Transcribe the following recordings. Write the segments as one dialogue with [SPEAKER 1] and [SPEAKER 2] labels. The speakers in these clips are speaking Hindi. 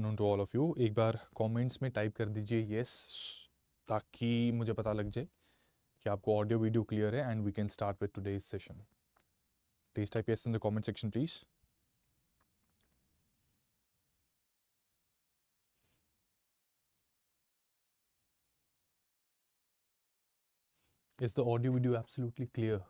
[SPEAKER 1] Afternoon to all of you एक बार कमेंट्स में टाइप कर दीजिए यस ताकि मुझे पता लग जाए कि आपको ऑडियो वीडियो क्लियर है and we can start with today's session please type yes in the comment section please is the audio video absolutely clear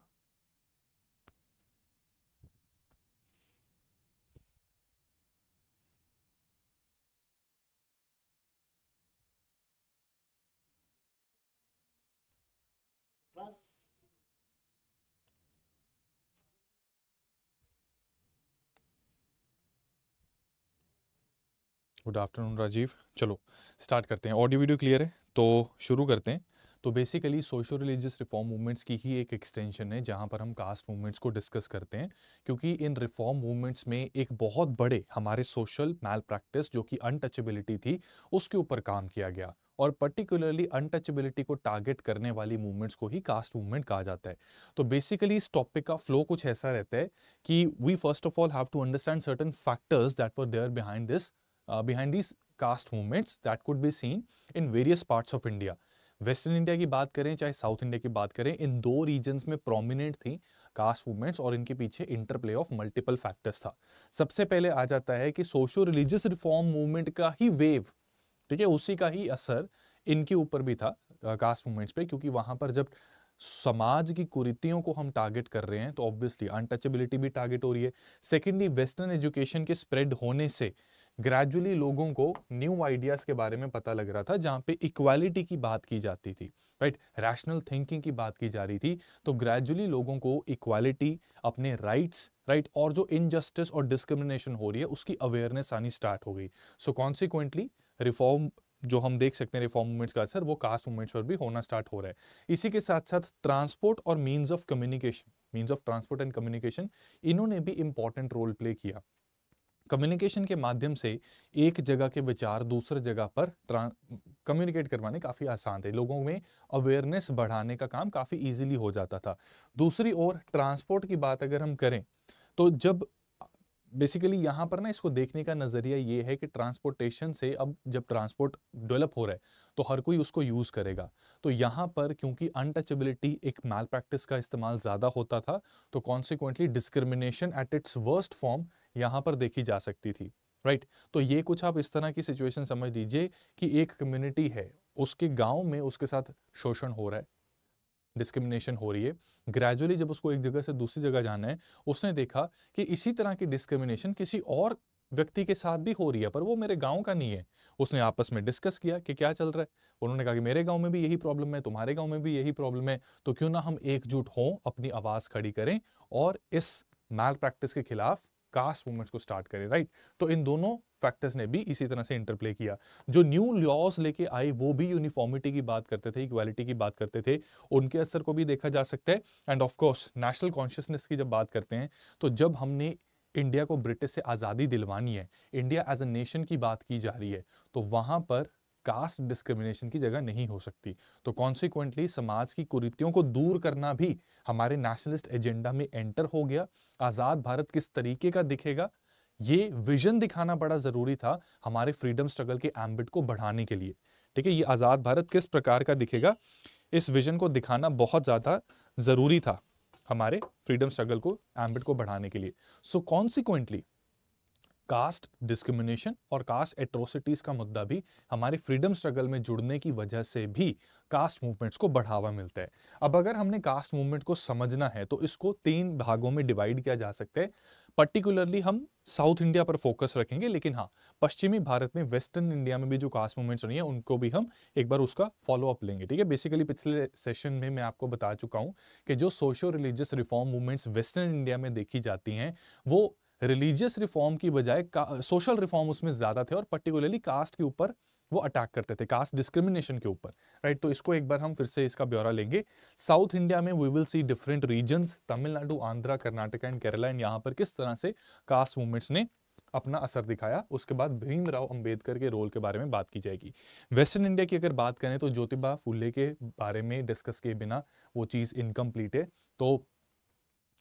[SPEAKER 1] good afternoon Rajeev चलो स्टार्ट करते हैं ऑडियो वीडियो क्लियर है तो शुरू करते हैं तो basically socio religious reform movements की ही एक एक्सटेंशन है जहां पर हम कास्ट मूवमेंट्स को डिस्कस करते हैं क्योंकि इन रिफॉर्म मूवमेंट्स में एक बहुत बड़े हमारे सोशल मैल प्रैक्टिस जो कि अनटचेबिलिटी थी उसके ऊपर काम किया गया और पर्टिकुलरली अनटचेबिलिटी को टारगेट करने वाली मूवमेंट्स को ही कास्ट मूवमेंट कहा जाता है तो बेसिकली इस टॉपिक का फ्लो कुछ ऐसा रहता है कि we first of all have to understand certain factors that were there behind this uh, behind these caste movements that could be seen in various parts of India. Western India की बात करें चाहे साउथ इंडिया की बात करें इन दो रीजन्स में प्रोमिनेंट थी कास्ट मूवमेंट्स और इनके पीछे इंटरप्ले ऑफ मल्टीपल फैक्टर्स था सबसे पहले आ जाता है कि सोशो रिलीजियस रिफॉर्म मूवमेंट का ही वेव ठीक है उसी का ही असर इनके ऊपर भी था कास्ट uh, मूवमेंट्स पे क्योंकि वहाँ पर जब समाज की कुरीतियों को हम टारगेट कर रहे हैं तो ऑब्वियसली अनटचेबिलिटी भी टारगेट हो रही है सेकेंडली वेस्टर्न एजुकेशन के स्प्रेड होने से ग्रेजुअली लोगों को न्यू आइडियाज़ के बारे में पता लग रहा था जहां पे इक्वालिटी की बात की जाती थी राइट रैशनल थिंकिंग की बात की जा रही थी तो ग्रेजुअली लोगों को इक्वालिटी अपने राइट्स राइट right, और जो इनजस्टिस और डिस्क्रिमिनेशन हो रही है उसकी अवेयरनेस आनी स्टार्ट हो गई सो कॉन्सिक्वेंटली रिफॉर्म जो हम देख सकते हैं रिफॉर्म मूवमेंट्स का असर वो कास्ट मूवमेंट्स पर भी होना स्टार्ट हो रहा है इसी के साथ साथ ट्रांसपोर्ट और means of communication means of transport and communication इन्होंने भी इंपॉर्टेंट रोल प्ले किया कम्युनिकेशन के माध्यम से एक जगह के विचार दूसरे जगह पर कम्युनिकेट करवाने काफ़ी आसान थे लोगों में अवेयरनेस बढ़ाने का काम काफ़ी इजीली हो जाता था दूसरी ओर ट्रांसपोर्ट की बात अगर हम करें तो जब बेसिकली यहाँ पर ना इसको देखने का नज़रिया ये है कि ट्रांसपोर्टेशन से अब जब ट्रांसपोर्ट डेवलप हो रहा है तो हर कोई उसको यूज़ करेगा तो यहाँ पर क्योंकि अनटचेबिलिटी एक मैल प्रैक्टिस का इस्तेमाल ज़्यादा होता था तो consequently discrimination at its worst form यहाँ पर देखी जा सकती थी राइट right? तो ये कुछ आप इस तरह की सिचुएशन समझ लीजिए कि एक कम्युनिटी है उसके गांव में उसके साथ शोषण हो रहा है डिस्क्रिमिनेशन हो रही है ग्रेजुअली जब उसको एक जगह से दूसरी जगह जाना है उसने देखा कि इसी तरह की डिस्क्रिमिनेशन किसी और व्यक्ति के साथ भी हो रही है पर वो मेरे गांव का नहीं है उसने आपस में डिस्कस किया कि क्या चल रहा है उन्होंने कहा कि मेरे गांव में भी यही प्रॉब्लम है तुम्हारे गांव में भी यही प्रॉब्लम है तो क्यों ना हम एकजुट हों अपनी आवाज़ खड़ी करें और इस मैल प्रैक्टिस के खिलाफ कास्ट मूवमेंट्स को स्टार्ट करे राइट तो इन दोनों फैक्टर्स ने भी इसी तरह से इंटरप्ले किया जो न्यू लॉज लेके आए वो भी यूनिफॉर्मिटी की बात करते थे इक्वालिटी की बात करते थे उनके असर को भी देखा जा सकता है and of course national consciousness की जब बात करते हैं तो जब हमने इंडिया को ब्रिटिश से आज़ादी दिलवानी है इंडिया एज ए नेशन की बात की जा रही है तो वहाँ पर कास्ट डिस्क्रिमिनेशन की जगह नहीं हो सकती तो कॉन्सिक्वेंटली समाज की कुरीतियों को दूर करना भी हमारे नेशनलिस्ट एजेंडा में एंटर हो गया आज़ाद भारत किस तरीके का दिखेगा ये विजन दिखाना बड़ा ज़रूरी था हमारे फ्रीडम स्ट्रगल के एम्बिट को बढ़ाने के लिए ठीक है ये आज़ाद भारत किस प्रकार का दिखेगा इस विजन को दिखाना बहुत ज़्यादा ज़रूरी था हमारे फ्रीडम स्ट्रगल को एम्बिट को बढ़ाने के लिए so so, consequently caste discrimination और कास्ट एट्रोसिटीज़ का मुद्दा भी हमारे फ्रीडम स्ट्रगल में जुड़ने की वजह से भी कास्ट मूवमेंट्स को बढ़ावा मिलता है अब अगर हमने कास्ट मूवमेंट को समझना है तो इसको तीन भागों में डिवाइड किया जा सकता है पर्टिकुलरली हम साउथ इंडिया पर फोकस रखेंगे लेकिन हाँ पश्चिमी भारत में वेस्टर्न इंडिया में भी जो कास्ट मूवमेंट्स रही है उनको भी हम एक बार उसका फॉलो अप लेंगे ठीक है बेसिकली पिछले सेशन में मैं आपको बता चुका हूँ कि जो socio religious reform movements western India में देखी जाती हैं वो रिलीजियस रिफॉर्म की बजाय सोशल रिफॉर्म उसमें ज़्यादा थे और पर्टिकुलरली कास्ट के ऊपर वो अटैक करते थे कास्ट डिस्क्रिमिनेशन के ऊपर राइट तो इसको एक बार हम फिर से इसका ब्यौरा लेंगे साउथ इंडिया में we will see different region Tamil Nadu Andhra Karnataka and Kerala and यहाँ पर किस तरह से कास्ट मूवमेंट्स ने अपना असर दिखाया उसके बाद भीमराव अंबेडकर के रोल के बारे में बात की जाएगी वेस्टर्न इंडिया की अगर बात करें तो ज्योतिबा फुले के बारे में डिस्कस किए बिना वो चीज़ इनकम्प्लीट है तो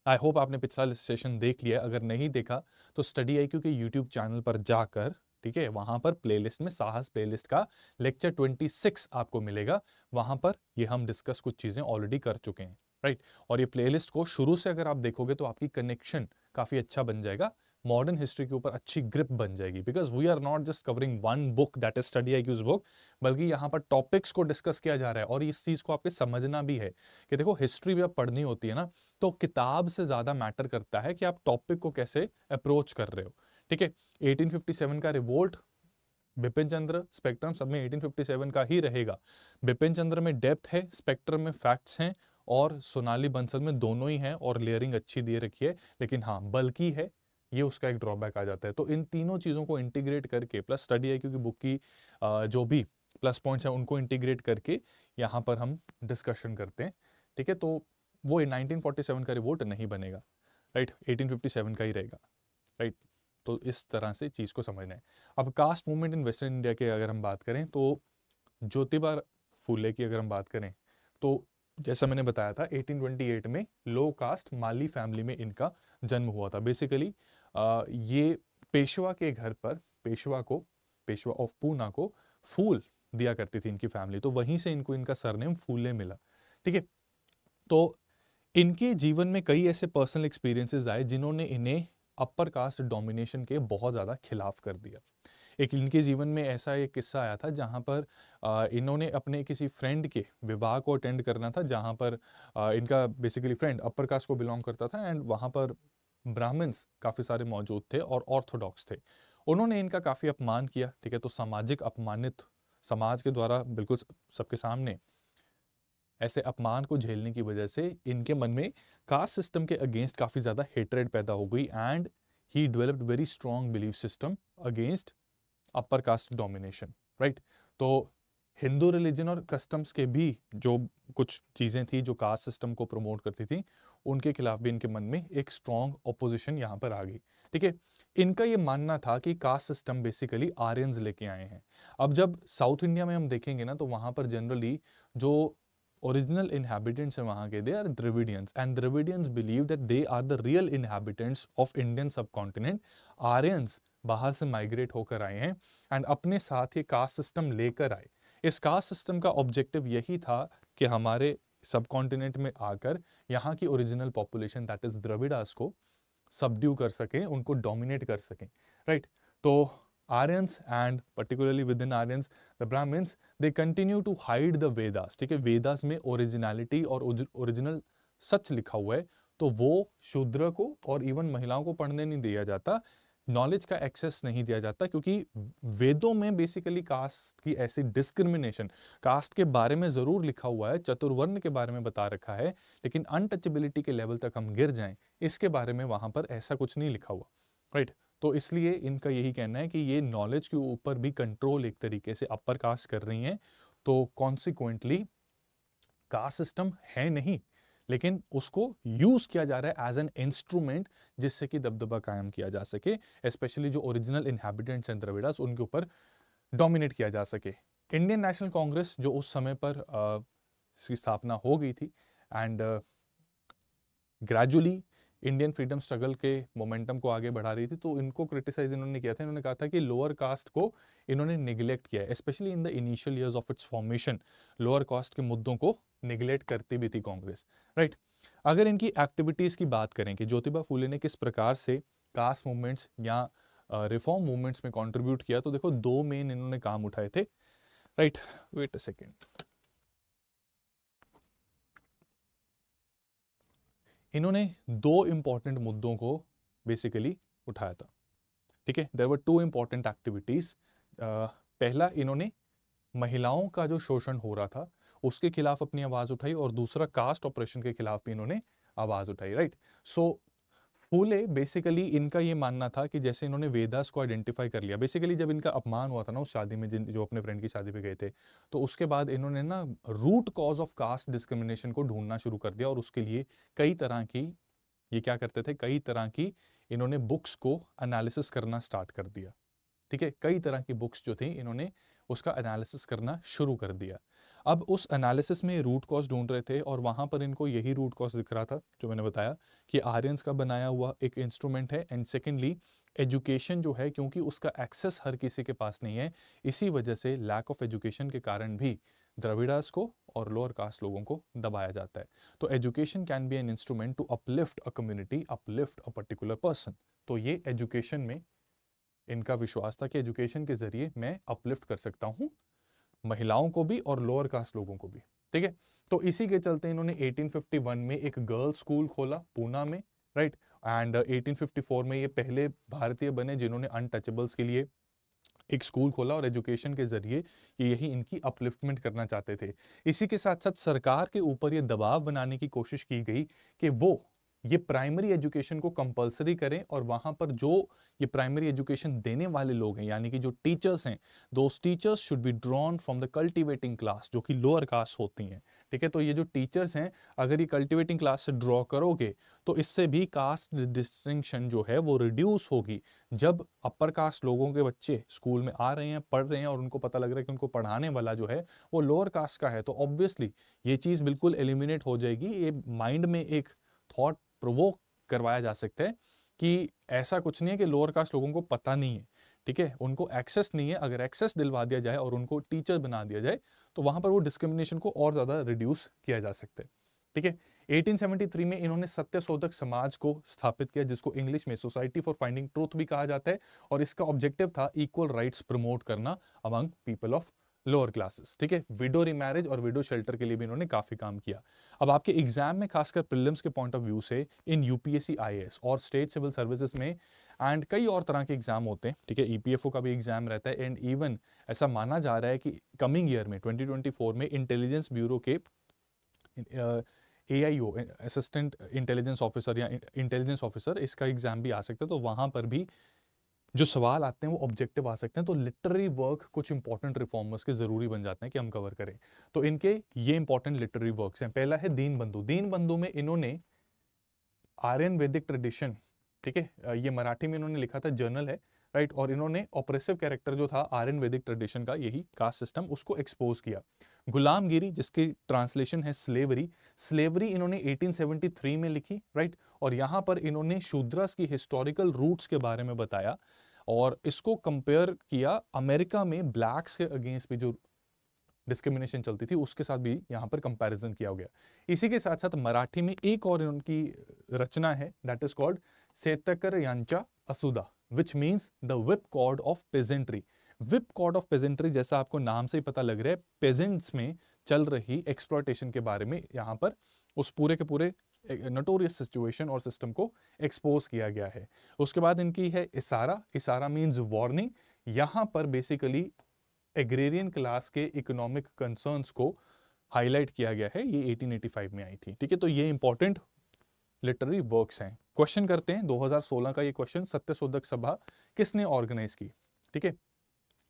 [SPEAKER 1] आई होप आपने पिछला सेशन देख लिया अगर नहीं देखा तो स्टडी आई क्यू के यूट्यूब चैनल पर जाकर ठीक है वहां पर प्लेलिस्ट में साहस प्लेलिस्ट का लेक्चर 26 आपको मिलेगा वहां पर ये हम डिस्कस कुछ चीज़ें ऑलरेडी कर चुके हैं राइट और ये प्लेलिस्ट को शुरू से अगर आप देखोगे तो आपकी कनेक्शन काफ़ी अच्छा बन जाएगा मॉडर्न हिस्ट्री के ऊपर अच्छी ग्रिप बन जाएगी because we are not just covering one book that is study I Q's book बल्कि यहाँ पर टॉपिक्स को डिस्कस किया जा रहा है और इस चीज़ को आपके समझना भी है कि देखो हिस्ट्री भी आप पढ़नी होती है ना तो किताब से ज़्यादा मैटर करता है कि आप टॉपिक को कैसे अप्रोच कर रहे हो ठीक है एटीन का रिवोल्ट बिपिन चंद्र स्पेक्ट्रम सब में 1857 का ही रहेगा बिपिन चंद्र में डेप्थ है स्पेक्ट्रम में फैक्ट्स हैं और सोनाली बंसल में दोनों ही हैं और लेयरिंग अच्छी दे रखी है लेकिन हाँ बल्कि है ये उसका एक ड्रॉबैक आ जाता है तो इन तीनों चीज़ों को इंटीग्रेट करके प्लस स्टडी आई क्योंकि बुक की जो भी प्लस पॉइंट्स हैं उनको इंटीग्रेट करके यहाँ पर हम डिस्कशन करते हैं ठीक है तो वो 1947 का रिवोट नहीं बनेगा राइट 1857 का ही रहेगा राइट तो इस तरह से चीज़ को समझना है अब caste movement in western India की अगर हम बात करें तो ज्योतिबा फूले की अगर हम बात करें तो जैसा मैंने बताया था 1828 में लो कास्ट माली फैमिली में इनका जन्म हुआ था बेसिकली ये पेशवा के घर पर पेशवा को पेशवा ऑफ पूना को फूल दिया करती थी इनकी फैमिली तो वहीं से इनको इनका सरनेम फूले मिला ठीक है तो इनके जीवन में कई ऐसे पर्सनल एक्सपीरियंसेस आए जिन्होंने इन्हें अपर कास्ट डोमिनेशन के बहुत ज़्यादा खिलाफ कर दिया एक इनके जीवन में ऐसा एक किस्सा आया था जहाँ पर इन्होंने अपने किसी फ्रेंड के विवाह को अटेंड करना था जहाँ पर इनका बेसिकली फ्रेंड अपर कास्ट को बिलोंग करता था एंड वहाँ पर ब्राह्मण्स काफ़ी सारे मौजूद थे और ऑर्थोडॉक्स थे उन्होंने इनका काफ़ी अपमान किया ठीक है तो सामाजिक अपमानित समाज के द्वारा बिल्कुल सबके सामने ऐसे अपमान को झेलने की वजह से इनके मन में कास्ट सिस्टम के अगेंस्ट काफ़ी ज़्यादा हेटरेड पैदा हो गई and he developed very strong belief system against upper caste domination right तो हिंदू रिलीजन और कस्टम्स के भी जो कुछ चीज़ें थी जो कास्ट सिस्टम को प्रमोट करती थी उनके खिलाफ भी इनके मन में एक स्ट्रॉन्ग ऑपोजिशन यहाँ पर आ गई ठीक है इनका ये मानना था कि कास्ट सिस्टम बेसिकली आर्यन लेके आए हैं अब जब साउथ इंडिया में हम देखेंगे ना तो वहाँ पर जनरली जो ओरिजिनल इनहेबिटेंट्स हैं वहाँ के they are Dravidians and Dravidians believe that they are the real inhabitants of Indian subcontinent Aryans बाहर से माइग्रेट होकर आए हैं एंड अपने साथ ये कास्ट सिस्टम लेकर आए इस कास्ट सिस्टम का ऑब्जेक्टिव यही था कि हमारे सब कॉन्टिनेंट में आकर यहाँ की original population that is Dravidas को सबड्यू कर सकें उनको डोमिनेट कर सकें राइट right? तो Aryans and particularly with in Aryans the Brahmins they continue to hide the Vedas ठीक है वेदास में ओरिजिनैलिटी और ओरिजिनल सच लिखा हुआ है तो वो शूद्र को और इवन महिलाओं को पढ़ने नहीं दिया जाता नॉलेज का एक्सेस नहीं दिया जाता क्योंकि वेदों में बेसिकली कास्ट की ऐसी डिस्क्रिमिनेशन कास्ट के बारे में ज़रूर लिखा हुआ है चतुर्वर्ण के बारे में बता रखा है लेकिन अनटचेबिलिटी के लेवल तक हम गिर जाएं इसके बारे में वहां पर ऐसा कुछ नहीं लिखा हुआ राइट तो इसलिए इनका यही कहना है कि ये नॉलेज के ऊपर भी कंट्रोल एक तरीके से अपर कास्ट कर रही है तो कॉन्सिक्वेंटली कास्ट सिस्टम है नहीं लेकिन उसको यूज़ किया जा रहा है एज एन इंस्ट्रूमेंट जिससे कि दबदबा कायम किया जा सके स्पेशली जो ओरिजिनल इनहेबिटेंट हैं द्रविड़ास उनके ऊपर डोमिनेट किया जा सके इंडियन नेशनल कांग्रेस जो उस समय पर इसकी स्थापना हो गई थी and gradually Indian freedom struggle के मोमेंटम को आगे बढ़ा रही थी तो इनको क्रिटिसाइज इन्होंने किया था इन्होंने कहा था कि लोअर कास्ट को इन्होंने निगलेक्ट किया है specially in the initial years of its formation lower caste के मुद्दों को निगलेक्ट करती भी थी कांग्रेस राइट अगर इनकी एक्टिविटीज़ की बात करें कि ज्योतिबा फूले ने किस प्रकार से कास्ट मूवमेंट्स या रिफॉर्म मूवमेंट्स में कॉन्ट्रीब्यूट किया तो देखो दो मेन इन्होंने काम उठाए थे राइट वेट अ सेकेंड इन्होंने दो इम्पॉर्टेंट मुद्दों को बेसिकली उठाया था ठीक है there were two important activities पहला इन्होंने महिलाओं का जो शोषण हो रहा था उसके खिलाफ अपनी आवाज़ उठाई और दूसरा कास्ट ऑपरेशन के खिलाफ भी इन्होंने आवाज़ उठाई राइट सो फूले बेसिकली इनका ये मानना था कि जैसे इन्होंने वेदास को आइडेंटिफाई कर लिया बेसिकली जब इनका अपमान हुआ था ना उस शादी में जिन जो अपने फ्रेंड की शादी पे गए थे तो उसके बाद इन्होंने ना root cause of caste discrimination को ढूंढना शुरू कर दिया और उसके लिए कई तरह की ये क्या करते थे कई तरह की इन्होंने बुक्स को एनालिसिस करना स्टार्ट कर दिया ठीक है कई तरह की बुक्स जो थी इन्होंने उसका एनालिसिस करना शुरू कर दिया अब उस एनालिसिस में रूट कॉज ढूंढ रहे थे और वहां पर इनको यही रूट कॉज दिख रहा था जो मैंने बताया कि आर्यंस का बनाया हुआ एक इंस्ट्रूमेंट है एंड सेकेंडली एजुकेशन जो है क्योंकि उसका एक्सेस हर किसी के पास नहीं है इसी वजह से लैक ऑफ एजुकेशन के कारण भी द्रविड़ास को और लोअर कास्ट लोगों को दबाया जाता है तो education can be an instrument to uplift a community uplift a particular person तो ये एजुकेशन में इनका विश्वास था कि एजुकेशन के जरिए मैं अपलिफ्ट कर सकता हूँ महिलाओं को भी और लोअर कास्ट लोगों को भी ठीक है तो इसी के चलते इन्होंने 1851 में एक गर्ल्स स्कूल खोला पूना में राइट एंड 1854 में ये पहले भारतीय बने जिन्होंने अनटचेबल्स के लिए एक स्कूल खोला और एजुकेशन के जरिए ये यही इनकी अपलिफ्टमेंट करना चाहते थे इसी के साथ साथ सरकार के ऊपर ये दबाव बनाने की कोशिश की गई कि वो ये प्राइमरी एजुकेशन को कंपलसरी करें और वहाँ पर जो ये प्राइमरी एजुकेशन देने वाले लोग हैं यानी कि जो टीचर्स हैं those teachers should be drawn from the cultivating class जो कि लोअर कास्ट होती हैं ठीक है तो ये जो टीचर्स हैं अगर ये कल्टिवेटिंग क्लास से ड्रॉ करोगे तो इससे भी कास्ट डिस्टिंक्शन जो है वो रिड्यूस होगी जब अपर कास्ट लोगों के बच्चे स्कूल में आ रहे हैं पढ़ रहे हैं और उनको पता लग रहा है कि उनको पढ़ाने वाला जो है वो लोअर कास्ट का है तो ऑब्वियसली ये चीज़ बिल्कुल एलिमिनेट हो जाएगी ये माइंड में एक थॉट प्रोवोक करवाया जा सकता है कि ऐसा कुछ नहीं है कि लोअर कास्ट लोगों को पता नहीं है ठीक है उनको एक्सेस नहीं है अगर एक्सेस दिलवा दिया जाए और उनको टीचर बना दिया जाए तो वहां पर वो डिस्क्रिमिनेशन को और ज़्यादा रिड्यूस किया जा सकता है ठीक है 1873 में इन्होंने सत्यशोधक समाज को स्थापित किया जिसको इंग्लिश में सोसाइटी फॉर फाइंडिंग ट्रूथ भी कहा जाता है और इसका ऑब्जेक्टिव था इक्वल राइट्स प्रमोट करना among people of lower classes ठीक है विडो रिमैरिज और विडो शेल्टर के लिए भी इन्होंने काफ़ी काम किया अब आपके एग्जाम में खासकर प्रिलिम्स के पॉइंट ऑफ व्यू से इन यूपीएससी आईएएस और स्टेट सिविल सर्विसेज में एंड कई और तरह के एग्जाम होते हैं ठीक है ईपीएफओ e का भी एग्जाम रहता है एंड इवन ऐसा माना जा रहा है कि कमिंग ईयर में ट्वेंटी में इंटेलिजेंस ब्यूरो के A I O assistant intelligence officer या इंटेलिजेंस ऑफिसर इसका एग्जाम भी आ सकता है तो वहां पर भी जो सवाल आते हैं वो ऑब्जेक्टिव आ सकते हैं तो लिटरेरी वर्क कुछ इंपॉर्टेंट रिफॉर्मर्स के ज़रूरी बन जाते हैं कि हम कवर करें तो इनके ये इंपॉर्टेंट लिटरेरी वर्क्स हैं पहला है दीन बंधु दीन बंधु में इन्होंने आर्यन वैदिक ट्रेडिशन ठीक है ये मराठी में इन्होंने लिखा था जर्नल है राइट और इन्होंने ऑपरेसिव कैरेक्टर जो था आर्यन वैदिक ट्रेडिशन का यही कास्ट सिस्टम उसको एक्सपोज किया गुलामगिरी जिसकी ट्रांसलेशन है स्लेवरी स्लेवरी इन्होंने 1873 में लिखी राइट और यहाँ पर इन्होंने शूद्रास की हिस्टोरिकल रूट्स के बारे में बताया और इसको कंपेयर किया अमेरिका में ब्लैक्स के अगेंस्ट भी जो डिस्क्रिमिनेशन चलती थी उसके साथ भी यहाँ पर कंपेरिजन किया गया इसी के साथ साथ मराठी में एक और इनकी रचना है that is called Shetkaryancha Asud which means the whip cord of peasantry whip cord of peasantry जैसा आपको नाम से ही पता लग रहा है पेजेंट्स में चल रही एक्सप्लॉयटेशन के बारे में यहाँ पर उस पूरे के पूरे नोटोरियस सिचुएशन और सिस्टम को एक्सपोज किया गया है उसके बाद इनकी है इशारा इशारा मीन्स वार्निंग यहाँ पर बेसिकली एग्रेरियन क्लास के इकोनॉमिक कंसर्न्स को हाईलाइट किया गया है ये 1885 में आई थी ठीक है तो ये इंपॉर्टेंट लिटरेरी वर्क्स हैं क्वेश्चन करते हैं 2016 का ये क्वेश्चन सत्य सभा किसने ऑर्गेनाइज की ठीक है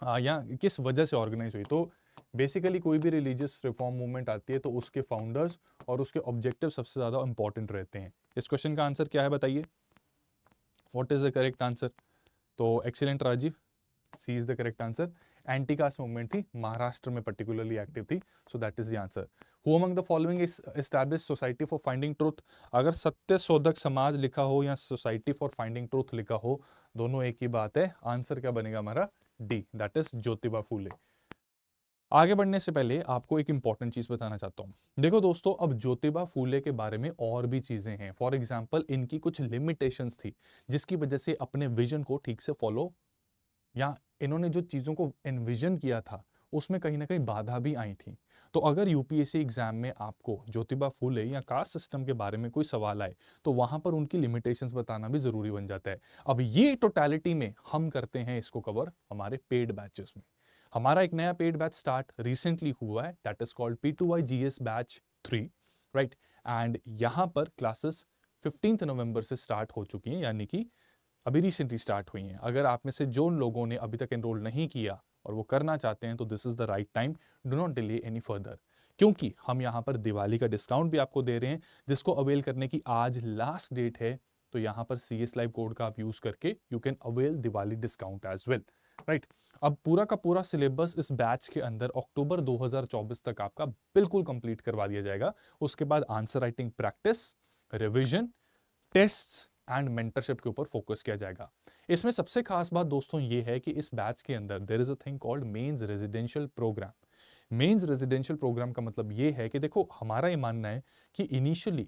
[SPEAKER 1] हाँ, या किस वजह से ऑर्गेनाइज हुई तो बेसिकली कोई भी रिलीजियस रिफॉर्म मूवमेंट आती है तो उसके फाउंडर्स और उसके ऑब्जेक्टिव सबसे ज़्यादा इंपॉर्टेंट रहते हैं इस क्वेश्चन का आंसर क्या है बताइए what is the correct answer तो excellent Rajiv C is the correct answer anti caste movement थी महाराष्ट्र में पर्टिकुलरली एक्टिव थी so that is the answer who among the following is establish society for finding truth अगर सत्य शोधक समाज लिखा हो या सोसाइटी फॉर फाइंडिंग ट्रूथ लिखा हो दोनों एक ही बात है आंसर क्या बनेगा हमारा D that is Jyotiba Phule आगे बढ़ने से पहले आपको एक इंपॉर्टेंट चीज बताना चाहता हूँ देखो दोस्तों अब ज्योतिबा फूले के बारे में और भी चीजें हैं फॉर एग्जाम्पल इनकी कुछ लिमिटेशंस थी जिसकी वजह से अपने विजन को ठीक से फॉलो या इन्होंने जो चीजों को एनविजन किया था उसमें कहीं ना कहीं बाधा भी आई थी तो अगर यूपीएससी एग्जाम में आपको ज्योतिबा फूले या कास्ट सिस्टम के बारे में कोई सवाल आए तो वहां पर उनकी लिमिटेशंस बताना भी जरूरी बन जाता है अब ये टोटैलिटी में हम करते हैं इसको कवर हमारे पेड बैचेस में हमारा एक नया पेड बैच स्टार्ट रिसेंटली हुआ है that is called P two batch three right and यहाँ पर क्लासेस फिफ्टीन नवंबर से स्टार्ट हो चुकी हैं यानी कि अभी रिसेंटली स्टार्ट हुई हैं अगर आप में से जो लोगों ने अभी तक एनरोल नहीं किया और वो करना चाहते हैं तो this is the right time do not delay any further क्योंकि हम यहाँ पर दिवाली का डिस्काउंट भी आपको दे रहे हैं जिसको अवेल करने की आज लास्ट डेट है तो यहाँ पर सी एस लाइव कोड का आप यूज़ करके you can avail Diwali discount as well right अब पूरा का पूरा सिलेबस इस बैच के अंदर अक्टूबर 2024 तक आपका बिल्कुल कंप्लीट करवा दिया जाएगा उसके बाद answer writing practice revision test and mentorship के ऊपर फोकस किया जाएगा इसमें सबसे खास बात दोस्तों ये है कि इस बैच के अंदर there is a thing called mains residential programme mains residential programme का मतलब ये है कि देखो हमारा ये मानना है कि इनिशियली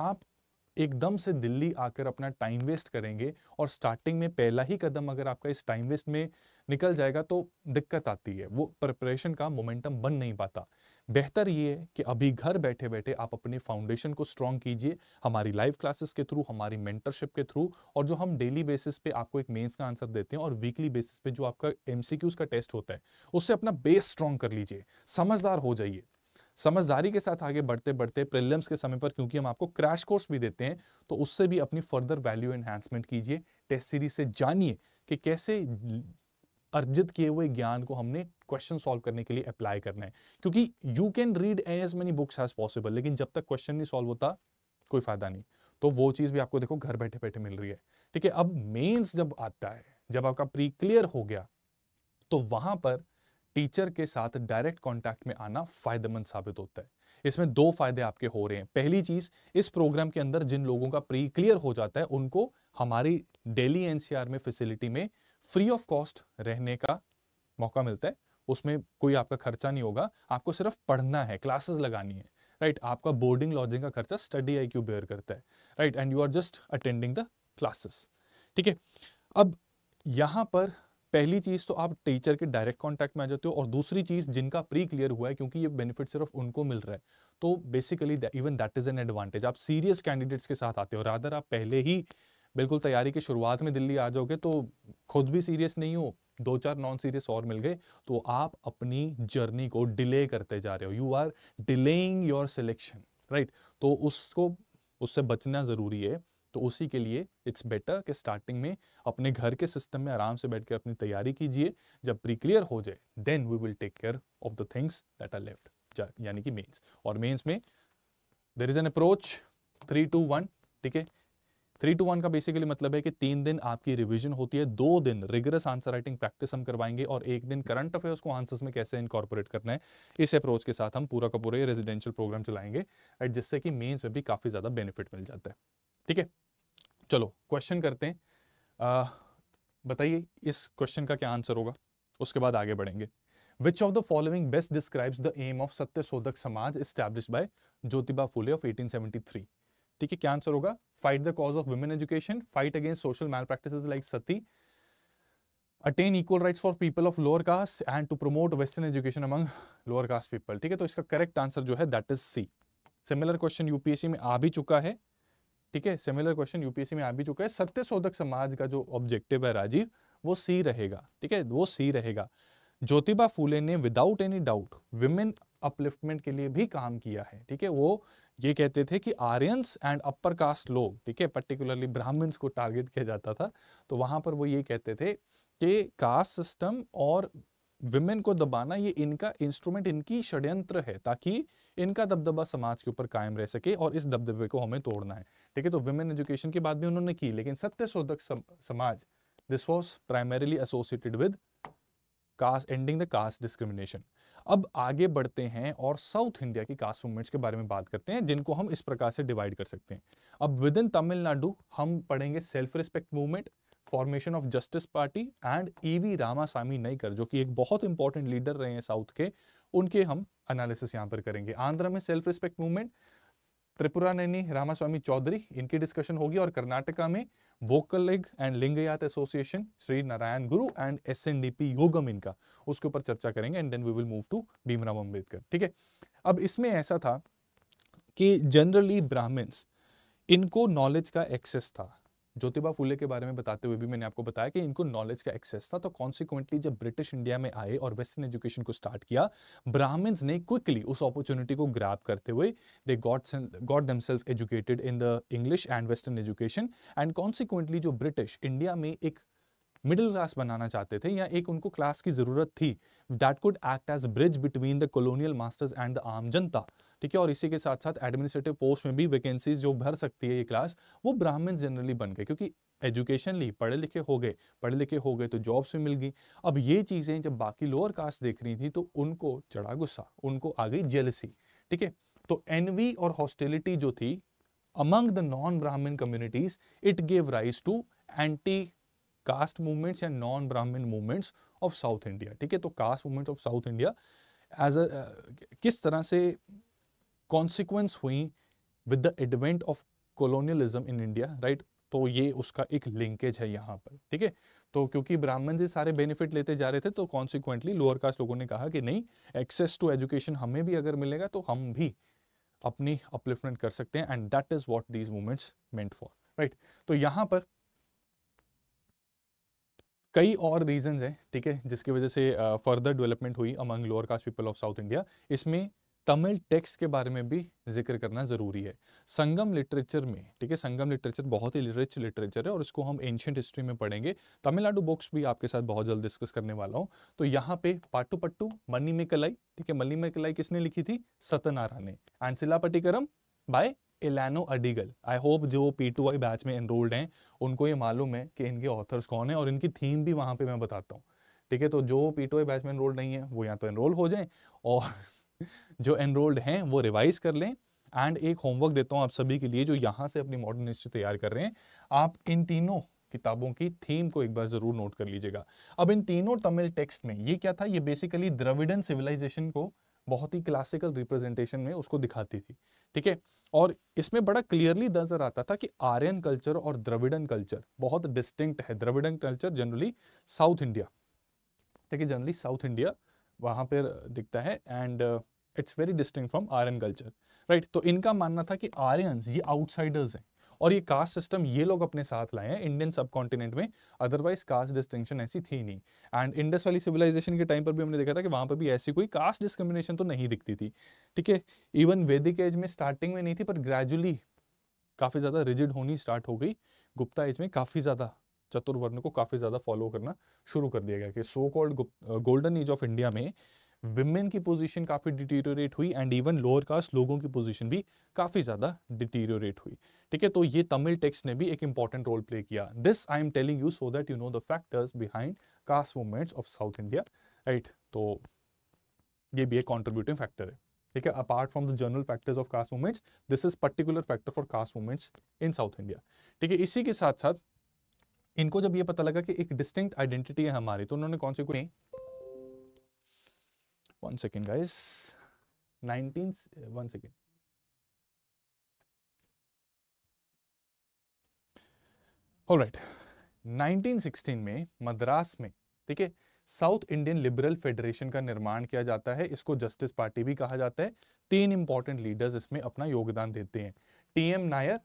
[SPEAKER 1] आप एकदम से दिल्ली आकर अपना टाइम वेस्ट करेंगे और स्टार्टिंग में पहला ही कदम अगर आपका इस टाइम वेस्ट में निकल जाएगा तो दिक्कत आती है वो प्रिपरेशन का मोमेंटम बन नहीं पाता बेहतर ये है कि अभी घर बैठे बैठे आप अपने फाउंडेशन को स्ट्रॉन्ग कीजिए हमारी लाइव क्लासेस के थ्रू हमारी मेंटरशिप के थ्रू और जो हम डेली बेसिस पे आपको एक मेंस का आंसर देते हैं और वीकली बेसिस पे जो आपका एम का टेस्ट होता है उससे अपना बेस स्ट्रॉन्ग कर लीजिए समझदार हो जाइए समझदारी के साथ आगे बढ़ते बढ़ते प्रिलियम्स के समय पर क्योंकि हम आपको क्रैश कोर्स भी देते हैं तो उससे भी अपनी फर्दर वैल्यू एनहेंसमेंट कीजिए टेस्ट सीरीज से जानिए कि कैसे अर्जित किए हुए ज्ञान को हमने क्वेश्चन सॉल्व करने के लिए अप्लाई करना है क्योंकि you can read as many books as possible लेकिन जब तक क्वेश्चन नहीं सॉल्व होता कोई फायदा नहीं तो वो चीज़ भी आपको देखो घर बैठे बैठे मिल रही है ठीक है अब मेन्स जब आता है जब आपका प्री क्लियर हो गया तो वहां पर टीचर के साथ डायरेक्ट कांटेक्ट में आना फायदेमंद साबित होता है इसमें दो फायदे आपके हो रहे हैं पहली चीज इस प्रोग्राम के अंदर जिन लोगों का प्री क्लियर हो जाता है उनको हमारी डेली एनसीआर में फैसिलिटी में फ्री ऑफ कॉस्ट रहने का मौका मिलता है उसमें कोई आपका खर्चा नहीं होगा आपको सिर्फ पढ़ना है क्लासेस लगानी है राइट right? आपका बोर्डिंग लॉजिंग का खर्चा स्टडी आई क्यू बेयर करता है right and you are just attending the classes ठीक है अब यहाँ पर पहली चीज़ तो आप टीचर के डायरेक्ट कांटेक्ट में आ जाते हो और दूसरी चीज़ जिनका प्री क्लियर हुआ है क्योंकि ये बेनिफिट सिर्फ उनको मिल रहा है तो basically even that is an advantage आप सीरियस कैंडिडेट्स के साथ आते हो रादर आप पहले ही बिल्कुल तैयारी की शुरुआत में दिल्ली आ जाओगे तो खुद भी सीरियस नहीं हो दो चार नॉन सीरियस और मिल गए तो आप अपनी जर्नी को डिले करते जा रहे हो you are delaying your selection right तो उसको उससे बचना ज़रूरी है तो उसी के लिए इट्स बेटर कि स्टार्टिंग में अपने घर के सिस्टम में आराम से बैठ कर अपनी तैयारी कीजिए जब प्री क्लियर हो जाए then we will take care of the things that are left यानी कि मेंस और मेंस में there is an approach three two one ठीक है थ्री टू वन का बेसिकली मतलब है कि तीन दिन आपकी रिविजन होती है दो दिन रिगरस आंसर राइटिंग प्रैक्टिस हम करवाएंगे और एक दिन करंट अफेयर्स को आंसर्स में कैसे इनकॉर्पोरेट करना है इस अप्रोच के साथ हम पूरा का पूरा रेजिडेंशियल प्रोग्राम चलाएंगे एंड जिससे कि मेन्स में भी काफ़ी ज़्यादा बेनिफिट मिल जाता है ठीक है चलो क्वेश्चन करते हैं बताइए इस क्वेश्चन का क्या आंसर होगा उसके बाद आगे बढ़ेंगे which of the following best describes the aim of Satya Sodak Samaj established by Jyotiba Phule of 1873? ठीक है क्या आंसर होगा fight the cause of women education fight against social malpractice like sati attain equal rights for people of lower caste and to promote western education among lower caste people ठीक है तो इसका करेक्ट आंसर जो है that is C similar question UPSC में आ भी चुका है ठीक है सिमिलर क्वेश्चन यूपीएससी में आ भी चुका है सत्य शोधक समाज का जो ऑब्जेक्टिव है राजीव वो सी रहेगा ठीक है वो सी रहेगा ज्योतिबा फूले ने without any doubt women upliftment के लिए भी काम किया है ठीक है वो ये कहते थे कि आर्यंस एंड अपर कास्ट लोग ठीक है पर्टिकुलरली ब्राह्मण्स को टारगेट किया जाता था तो वहां पर वो ये कहते थे कि कास्ट सिस्टम और विमेन को दबाना ये इनका इंस्ट्रूमेंट इनकी षड्यंत्र है ताकि इनका दबदबा समाज के ऊपर कायम रह सके और इस दबदबे को हमें तोड़ना है ठीक है तो विमेन एजुकेशन की बात भी उन्होंने की लेकिन Satya Shodhak Samaj this was primarily associated with caste ending the caste discrimination अब आगे बढ़ते हैं और साउथ इंडिया की कास्ट मूवमेंट्स के बारे में बात करते हैं जिनको हम इस प्रकार से डिवाइड कर सकते हैं अब विद इन तमिलनाडु हम पढ़ेंगे self respect movement formation of Justice Party and E V Ramasamy Naicker जो कि एक बहुत इंपॉर्टेंट लीडर रहे हैं साउथ के उनके हम एनालिसिस यहाँ पर करेंगे आंध्र में self respect movement Tripuraneni Ramaswamy Chowdary इनकी डिस्कशन होगी और कर्नाटका में Vokkaliga and Lingayat association Shri Narayana Guru and S N D P Yogam इनका उसके ऊपर चर्चा करेंगे and then we will move to Bhimrao Ambedkar ठीक है अब इसमें ऐसा था कि जनरली ब्राह्मण्स इनको नॉलेज का एक्सेस था ज्योतिबा फूले के बारे में बताते हुए भी मैंने आपको बताया कि इनको नॉलेज का एक्सेस था तो कॉन्सिक्वेंटली जब ब्रिटिश इंडिया में आए और वेस्टर्न एजुकेशन को स्टार्ट किया ब्राह्मण्स ने क्विकली उस अपॉर्चुनिटी को ग्रैप करते हुए they got got them educated in the English and western education and consequently जो ब्रिटिश इंडिया में एक मिडिल क्लास बनाना चाहते थे या एक उनको क्लास की ज़रूरत थी that could act as bridge between the colonial masters and द आम जनता ठीक है और इसी के साथ साथ एडमिनिस्ट्रेटिव पोस्ट में भी वैकेंसीज जो भर सकती है ये क्लास वो ब्राह्मण जनरली बन गए क्योंकि एजुकेशन ली पढ़े लिखे हो गए पढ़े लिखे हो गए तो जॉब्स भी मिल गई अब ये चीज़ें जब बाकी लोअर कास्ट देख रही थी तो उनको चढ़ा गुस्सा उनको आ गई जेलसी ठीक है तो एनवी और हॉस्टेलिटी जो थी among the non Brahmin communities it gave rise to anti caste movements and non Brahmin movements of south India ठीक है तो caste movements of south India as a किस तरह से कॉन्सिक्वेंस हुई with the advent of colonialism in India right तो ये उसका एक लिंकेज है यहाँ पर ठीक है तो क्योंकि ब्राह्मण जी सारे बेनिफिट लेते जा रहे थे तो कॉन्सिक्वेंटली लोअर कास्ट लोगों ने कहा कि नहीं एक्सेस टू एजुकेशन हमें भी अगर मिलेगा तो हम भी अपनी अपलिफ्टमेंट कर सकते हैं and that is what these movements meant for right तो यहाँ पर कई और रीजंस हैं ठीक है जिसकी वजह से फर्दर डेवलपमेंट हुई among lower caste people of south India इसमें तमिल टेक्स्ट के बारे में भी जिक्र करना ज़रूरी है संगम लिटरेचर में ठीक है संगम लिटरेचर बहुत ही रिच लिटरेचर है और इसको हम एंशियंट हिस्ट्री में पढ़ेंगे तमिलनाडु बुक्स भी आपके साथ बहुत जल्द डिस्कस करने वाला हूँ तो यहाँ पे पाटू पट्टू मनी में कलाई ठीक है मनी में कलाई किसने लिखी थी सत्यनारायण ने Silappatikaram by Ilango Adigal I hope जो पी टू आई बैच में एनरोल्ड हैं उनको ये मालूम है कि इनके ऑथर्स कौन हैं और इनकी थीम भी वहाँ पे मैं बताता हूँ ठीक है तो जो पी टू आई बैच में एनरोल्ड नहीं है वो या तो एनरोल हो जाएं और जो एनरोल्ड हैं वो रिवाइज कर लें एंड एक होमवर्क देता हूँ आप सभी के लिए जो यहाँ से अपनी मॉडर्न हिस्ट्री तैयार कर रहे हैं आप इन तीनों किताबों की थीम को एक बार जरूर नोट कर लीजिएगा अब इन तीनों तमिल टेक्स्ट में ये क्या था ये बेसिकली द्रविडन सिविलाइजेशन को बहुत ही क्लासिकल रिप्रेजेंटेशन में उसको दिखाती थी ठीक है और इसमें बड़ा क्लियरली नजर आता था कि आर्यन कल्चर और द्रविडन कल्चर बहुत डिस्टिंक्ट है Dravidian culture generally south India ठीक है जनरली साउथ इंडिया वहाँ पर दिखता है and it's very distinct from Aryan culture right तो इनका मानना था कि आर्यन ये आउटसाइडर्स हैं और ये कास्ट सिस्टम ये लोग अपने साथ लाए हैं इंडियन सब कॉन्टिनेंट में अदरवाइज कास्ट डिस्टिंक्शन ऐसी थी नहीं एंड इंडस वाली सिविलाइजेशन के टाइम पर भी हमने देखा था कि वहाँ पर भी ऐसी कोई कास्ट डिस्क्रिमिनेशन तो नहीं दिखती थी ठीक है इवन वैदिक एज में स्टार्टिंग में नहीं थी पर ग्रेजुअली काफ़ी ज़्यादा रिजिड होनी स्टार्ट हो गई गुप्ता एज में काफ़ी ज़्यादा चतुर्वर्ण को काफ़ी ज़्यादा फॉलो करना शुरू कर दिया गया कि so called golden age of India में विमेन की पोजीशन काफ़ी डिटीरियोरेट हुई एंड इवन लोअर कास्ट लोगों की पोजीशन भी काफ़ी ज़्यादा डिटीरियोरेट हुई ठीक है तो ये तमिल टेक्स ने भी एक इंपॉर्टेंट रोल प्ले किया this I am telling you so that you know the factors behind caste movements of south India right तो ये भी एक कॉन्ट्रीब्यूटिंग फैक्टर है ठीक है apart from the general factors of caste movements this is particular factor for caste movements in South India ठीक है इसी के साथ साथ इनको जब ये पता लगा कि एक डिस्टिंक्ट आइडेंटिटी है हमारी तो उन्होंने कौन से कोई one second guys nineteen one second alright 1916 में मद्रास में ठीक है साउथ इंडियन लिबरल फेडरेशन का निर्माण किया जाता है इसको जस्टिस पार्टी भी कहा जाता है तीन इंपॉर्टेंट लीडर्स इसमें अपना योगदान देते हैं T M Nair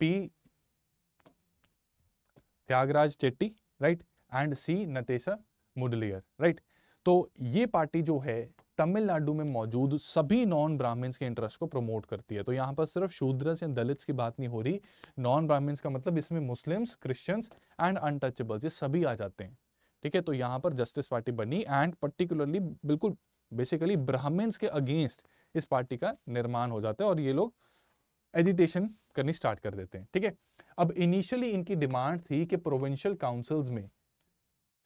[SPEAKER 1] P Thyagaraja Chetty right and C Natesa Mudaliar right तो ये पार्टी जो है तमिलनाडु में मौजूद सभी नॉन ब्राह्मण्स के इंटरेस्ट को प्रमोट करती है तो यहाँ पर सिर्फ शूद्रस या दलित्स की बात नहीं हो रही नॉन ब्राह्मण्स का मतलब इसमें मुस्लिम्स क्रिश्चियंस एंड अनटचेबल्स ये सभी आ जाते हैं ठीक है तो यहाँ पर जस्टिस पार्टी बनी एंड पर्टिकुलरली बिल्कुल बेसिकली ब्राह्मण्स के अगेंस्ट इस पार्टी का निर्माण हो जाता है और ये लोग एजिटेशन करनी स्टार्ट कर देते हैं ठीक है अब इनिशियली इनकी डिमांड थी कि प्रोविंशियल काउंसिल्स में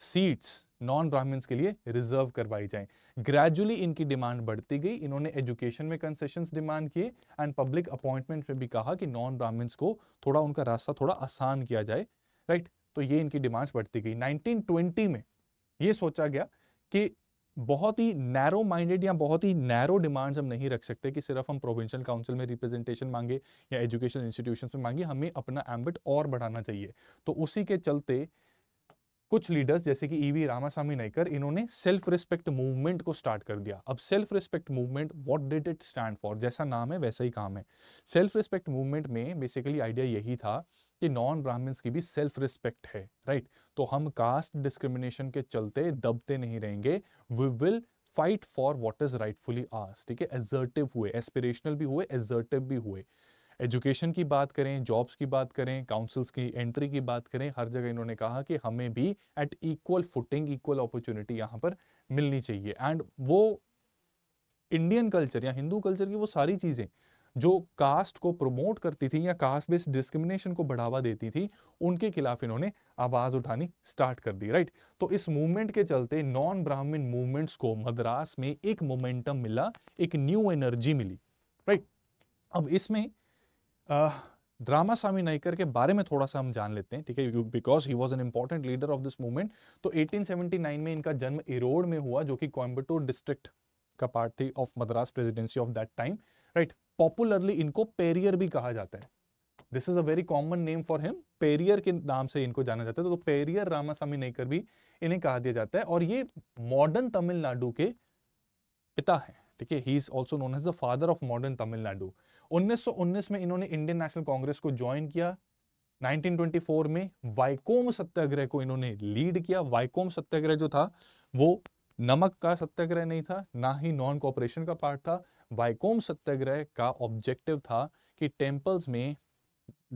[SPEAKER 1] सीट्स नॉन ब्राह्मण्स के लिए रिजर्व करवाई जाएं। ग्रेजुअली इनकी डिमांड बढ़ती गई इन्होंने एजुकेशन में कंसेशंस डिमांड किए एंड पब्लिक अपॉइंटमेंट में भी कहा कि नॉन ब्राह्मण्स को थोड़ा उनका रास्ता थोड़ा आसान किया जाए राइट right? तो ये इनकी डिमांड्स बढ़ती गई 1920 में ये सोचा गया कि बहुत ही नैरो माइंडेड या बहुत ही नैरो डिमांड्स हम नहीं रख सकते कि सिर्फ हम प्रोविंशियल काउंसिल में रिप्रेजेंटेशन मांगे या एजुकेशन इंस्टीट्यूशन में मांगे हमें अपना एम्बिट और बढ़ाना चाहिए तो उसी के चलते कुछ लीडर्स जैसे कि ईवी e रामास्वामी नायकर इन्होंने सेल्फ रिस्पेक्ट मूवमेंट को स्टार्ट कर दिया अब self respect movement what did it stand for जैसा नाम है वैसा ही काम है सेल्फ रिस्पेक्ट मूवमेंट में बेसिकली आइडिया यही था कि नॉन ब्राह्मण्स की भी सेल्फ रिस्पेक्ट है राइट right? तो हम कास्ट डिस्क्रिमिनेशन के चलते दबते नहीं रहेंगे we will fight for what is rightfully ours ठीक है एजर्टिव हुए एस्पिरेशनल भी हुए एजर्टिव भी हुए एजुकेशन की बात करें जॉब्स की बात करें काउंसिल्स की एंट्री की बात करें हर जगह इन्होंने कहा कि हमें भी at equal footing equal opportunity यहाँ पर मिलनी चाहिए एंड वो इंडियन कल्चर या हिंदू कल्चर की वो सारी चीज़ें जो कास्ट को प्रमोट करती थी या कास्ट बेस्ड डिस्क्रिमिनेशन को बढ़ावा देती थी उनके खिलाफ इन्होंने आवाज उठानी स्टार्ट कर दी राइट तो इस मूवमेंट के चलते नॉन ब्राह्मण मूवमेंट्स को मद्रास में एक मोमेंटम मिला एक न्यू एनर्जी मिली राइट अब इसमें ड्रामा स्वामी नाइकर के बारे में थोड़ा सा हम जान लेते हैं ठीक है because he was an important leader of this movement तो 1879 में इनका जन्म इरोड में हुआ जो कि कोयम्बटूर डिस्ट्रिक्ट का पार्ट थी of Madras presidency of that time right popularly इनको पेरियर भी कहा जाता है this is a very common name for him Periyar के नाम से इनको जाना जाता है तो पेरियर रामास्वामी नेकर भी इन्हें कहा दिया जाता है और ये मॉडर्न तमिलनाडु के पिता है ठीक है he is also known as the father of modern Tamil Nadu 1919 में इन्होंने इंडियन नेशनल कांग्रेस को ज्वाइन किया 1924 में वाइकोम सत्याग्रह को इन्होंने लीड किया वाइकोम सत्याग्रह जो था वो नमक का सत्याग्रह नहीं था ना ही नॉन कॉपरेशन का पार्ट था वाइकोम सत्याग्रह का ऑब्जेक्टिव था कि टेम्पल्स में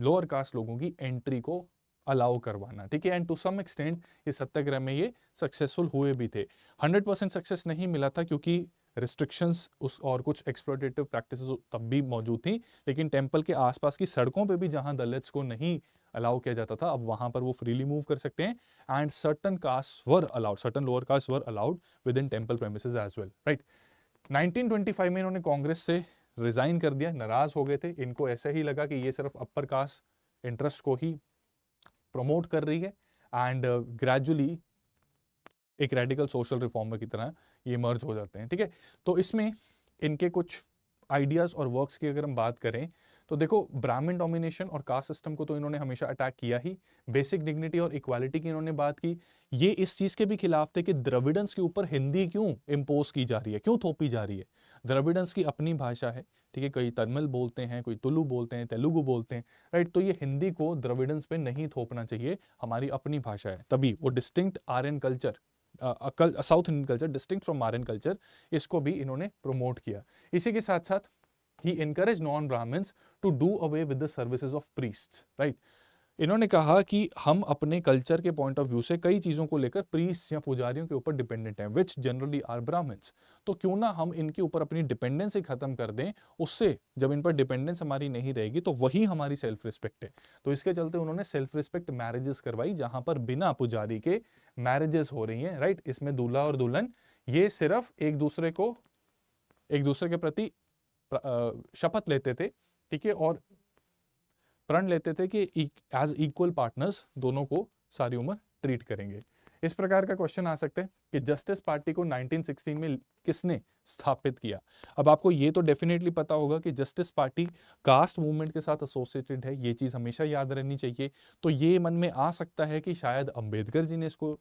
[SPEAKER 1] लोअर कास्ट लोगों की एंट्री को अलाउ करवाना ठीक है एंड टू सम एक्सटेंट ये सत्याग्रह में ये सक्सेसफुल हुए भी थे 100 परसेंट सक्सेस नहीं मिला था क्योंकि रिस्ट्रिक्शंस उस और कुछ एक्सप्लोटेटिव प्रैक्टिस तब भी मौजूद थी लेकिन टेम्पल के आसपास की सड़कों पर भी जहाँ दलित्स को नहीं अलाउ किया जाता था अब वहां पर वो फ्रीली मूव कर सकते हैं and certain caste were allowed certain lower caste were allowed within temple premise as well right 1925 में इन्होंने कांग्रेस से रिज़ाइन कर दिया नाराज़ हो गए थे इनको ऐसा ही लगा कि ये सिर्फ अपर कास्ट इंटरेस्ट को ही प्रमोट कर रही है एंड ग्रेजुअली uh, एक रेडिकल सोशल रिफॉर्मर की तरह ये मर्ज हो जाते हैं ठीक है तो इसमें इनके कुछ आइडियाज़ और वर्क्स की अगर हम बात करें तो देखो ब्राह्मण डोमिनेशन और कास्ट सिस्टम को तो इन्होंने हमेशा अटैक किया ही बेसिक डिग्निटी और इक्वालिटी की इन्होंने बात की ये इस चीज़ के भी खिलाफ थे कि द्रविडंस के ऊपर हिंदी क्यों इम्पोज की जा रही है क्यों थोपी जा रही है द्रविडंस की अपनी भाषा है ठीक है कई तमिल बोलते हैं कोई तुलु बोलते हैं तेलुगु बोलते हैं राइट तो ये हिंदी को द्रविडंस पे नहीं थोपना चाहिए हमारी अपनी भाषा है तभी वो distinct Aryan culture South Indian culture distinct from Aryan culture इसको भी इन्होंने प्रमोट किया इसी के साथ साथ he encouraged non-Brahmins to do away with the services of priests, right? इन्होंने कहा कि हम अपने कल्चर के पॉइंट ऑफ व्यू से कई चीज़ों को लेकर प्रीस या पुजारियों के ऊपर डिपेंडेंट हैं विच जनरली आर ब्राह्मण्स तो क्यों ना हम इनके ऊपर अपनी डिपेंडेंस ही खत्म कर दें उससे जब इन पर डिपेंडेंस हमारी नहीं रहेगी तो वही हमारी सेल्फ रिस्पेक्ट है तो इसके चलते उन्होंने सेल्फ रिस्पेक्ट मैरिजेस करवाई जहां पर बिना पुजारी के मैरिजेस हो रही हैं राइट इसमें दूल्हा और दुल्हन ये सिर्फ एक दूसरे को एक दूसरे के प्रति शपथ लेते थे ठीक है और प्रण लेते थे कि एज इक्वल पार्टनर्स दोनों को सारी उम्र ट्रीट करेंगे इस प्रकार का क्वेश्चन आ सकते हैं कि जस्टिस पार्टी को 1916 में किसने स्थापित किया अब आपको ये तो डेफिनेटली पता होगा कि जस्टिस पार्टी कास्ट मूवमेंट के साथ एसोसिएटेड है ये चीज़ हमेशा याद रहनी चाहिए तो ये मन में आ सकता है कि शायद अंबेडकर जी ने इसको